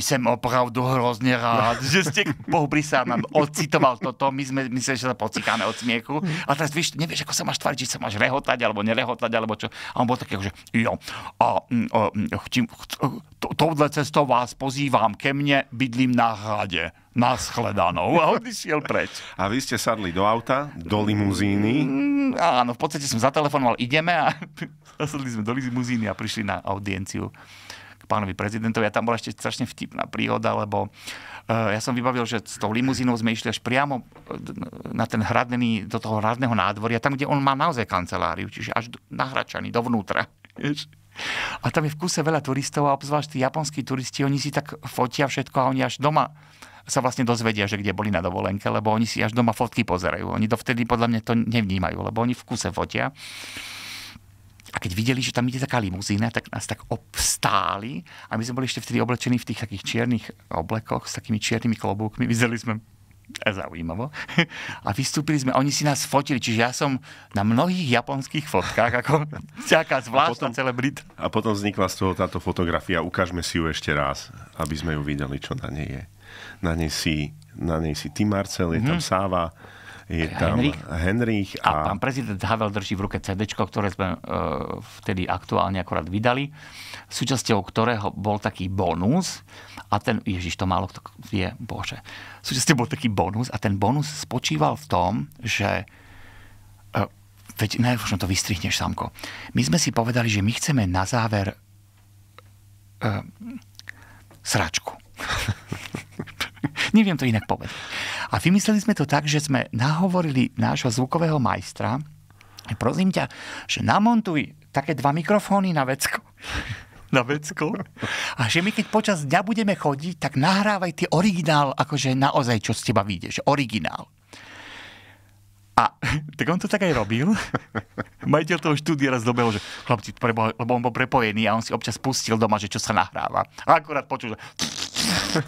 Sem opravdu hrozne rád, že ste pohubri sa nám odcitoval toto. My sme mysleli, že sa pocikáme od smiechu. A teraz vieš, nevieš, ako sa máš tvariť, či sa máš rehotať, alebo nerehotať, alebo čo. A on bol taký, že jo, a, mm, a, mm, touhle cestou vás pozývam ke mne, bydlím na hrade. Naschledanou. A on išiel preč. A vy ste sadli do auta, do limuzíny? Mm, áno, v podstate som zatelefonoval, ideme a sadli sme do limuzíny a prišli na audienciu k pánovi prezidentovi. A tam bola ešte strašne vtipná príhoda, lebo eh, ja som vybavil, že s tou limuzínou sme išli až priamo eh, na ten hradný, do toho hradného nádvoria, tam, kde on má naozaj kanceláriu, čiže až na nahračaný dovnútra. A tam je v kuse veľa turistov a obzvlášť tí japonskí turisti, oni si tak fotia všetko a oni až doma sa vlastne dozvedia, že kde boli na dovolenke, lebo oni si až doma fotky pozerajú. Oni dovtedy podľa mňa to nevnímajú, lebo oni v kuse fotia. A keď videli, že tam ide taká limuzína, tak nás tak obstáli a my sme boli ešte vtedy oblečení v tých takých čiernych oblekoch s takými čiernymi klobúkmi. Vyzerali sme zaujímavo. A vystúpili sme, oni si nás fotili, čiže ja som na mnohých japonských fotkách, ako nejaká zvláštna celebrita. A potom vznikla z toho táto fotografia, ukážme si ju ešte raz, aby sme ju videli, čo na nej je. Na nej si, na nej si ty, Marcel, je mm-hmm. tam mhm. Sáva, je tam Henrich, Henrich a... a pán prezident Havel drží v ruke CD, ktoré sme e, vtedy aktuálne akorát vydali, súčasťou ktorého bol taký bonus a ten, ježiš, to málo kto vie, bože, súčasťou bol taký bonus a ten bonus spočíval v tom, že e, veď najlepšie to vystrihneš, Samko. My sme si povedali, že my chceme na záver e, sračku. Neviem to inak povedať. A vymysleli sme to tak, že sme nahovorili nášho zvukového majstra, prosím ťa, že namontuj také dva mikrofóny na vecko. na vecko. A že my keď počas dňa budeme chodiť, tak nahrávaj ty originál, akože naozaj, čo z teba vyjde, že originál. A tak on to tak aj robil. Majiteľ toho štúdia raz dobehol, že chlapci, prebo, lebo on bol prepojený a on si občas pustil doma, že čo sa nahráva. A akurát počul, že...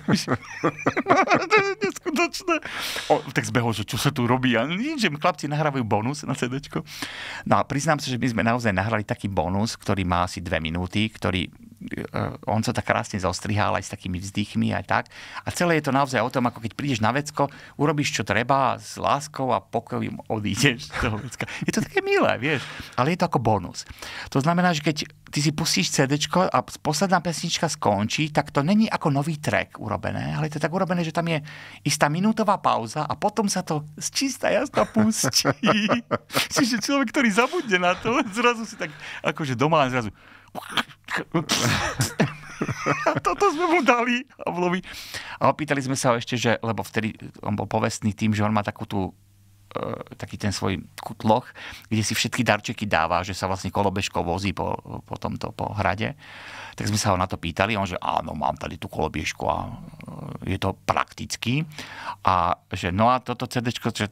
to je neskutočné. O, tak zbehol, že čo sa tu robí. A nič, že chlapci nahrávajú bonus na CD. No a priznám sa, že my sme naozaj nahrali taký bonus, ktorý má asi dve minúty, ktorý Eh, on sa tak krásne zostrihal aj s takými vzdychmi aj tak. A celé je to naozaj o tom, ako keď prídeš na vecko, urobíš čo treba s láskou a pokojom odídeš z toho vecka. Je to také milé, vieš, ale je to ako bonus. To znamená, že keď ty si pustíš CD a posledná pesnička skončí, tak to není ako nový track urobené, ale je to tak urobené, že tam je istá minútová pauza a potom sa to z čistá jasná pustí. Čiže človek, ktorý zabudne na to, zrazu si tak akože doma len zrazu Toto sme mu dali a bolo by... A opýtali sme sa ešte, že, lebo vtedy on bol povestný tým, že on má takú tú e, taký ten svoj kutloch, kde si všetky darčeky dáva, že sa vlastne kolobežkou vozí po, po tomto po hrade. Tak sme sa ho na to pýtali, on že áno, mám tady tú kolobežku a e, je to praktický. A že no a toto CD, že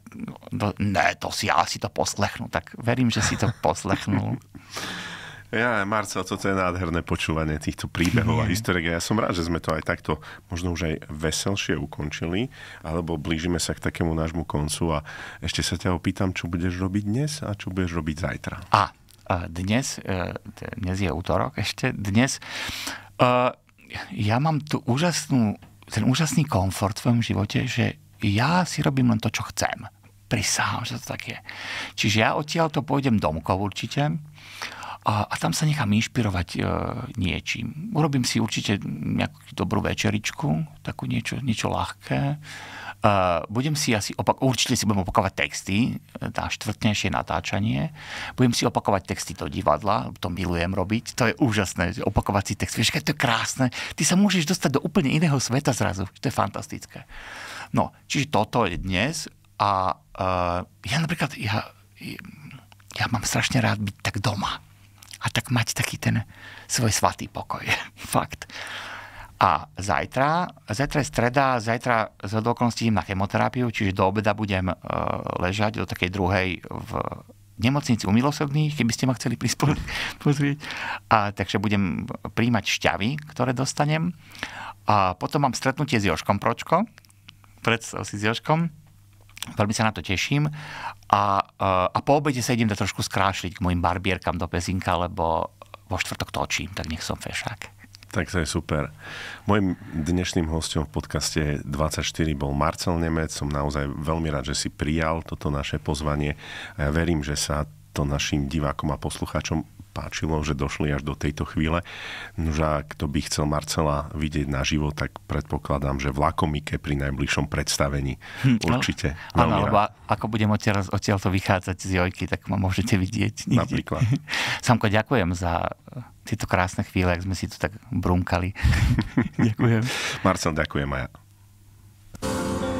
no, ne, to si ja si to poslechnu, Tak verím, že si to poslechnul. Ja, Marcel, toto je nádherné počúvanie týchto príbehov a mhm. historiek. Ja som rád, že sme to aj takto možno už aj veselšie ukončili, alebo blížime sa k takému nášmu koncu a ešte sa ťa opýtam, čo budeš robiť dnes a čo budeš robiť zajtra. A, dnes, e, dnes je útorok ešte, dnes e, ja mám tu úžasnú, ten úžasný komfort v svojom živote, že ja si robím len to, čo chcem. Prisahám, že to tak je. Čiže ja odtiaľ to pôjdem domkov určite a, a tam sa nechám inšpirovať e, niečím. Urobím si určite nejakú dobrú večeričku, takú niečo, niečo ľahké. E, budem si asi opak- určite si budem opakovať texty tá e, štvrtnejšie natáčanie. Budem si opakovať texty do divadla, to milujem robiť. To je úžasné, opakovať si text. Vieš, to je krásne. Ty sa môžeš dostať do úplne iného sveta zrazu. To je fantastické. No, čiže toto je dnes a e, ja napríklad, ja, ja mám strašne rád byť tak doma a tak mať taký ten svoj svatý pokoj. Fakt. A zajtra, zajtra je streda, zajtra z okolností idem na chemoterapiu, čiže do obeda budem e, ležať do takej druhej v nemocnici milosobných, keby ste ma chceli prísť pozrieť. A, takže budem príjmať šťavy, ktoré dostanem. A potom mám stretnutie s Joškom Pročko. Predstav si s Joškom Veľmi sa na to teším. A, e, a po obede sa idem da trošku skrášliť k mojim barbierkam do pezinka, lebo vo štvrtok točím, tak nech som fešák. Tak to je super. Mojím dnešným hostom v podcaste 24 bol Marcel Nemec. Som naozaj veľmi rád, že si prijal toto naše pozvanie. A ja verím, že sa to našim divákom a poslucháčom páčilo, že došli až do tejto chvíle. A kto by chcel Marcela vidieť na živo, tak predpokladám, že v Lakomike pri najbližšom predstavení. Hm, no, Určite. Áno, lebo ako budem odtiaľ, to vychádzať z Jojky, tak ma môžete vidieť. Nikde. Napríklad. Samko, ďakujem za tieto krásne chvíle, ak sme si tu tak brúmkali. ďakujem. Marcel, ďakujem aj ja.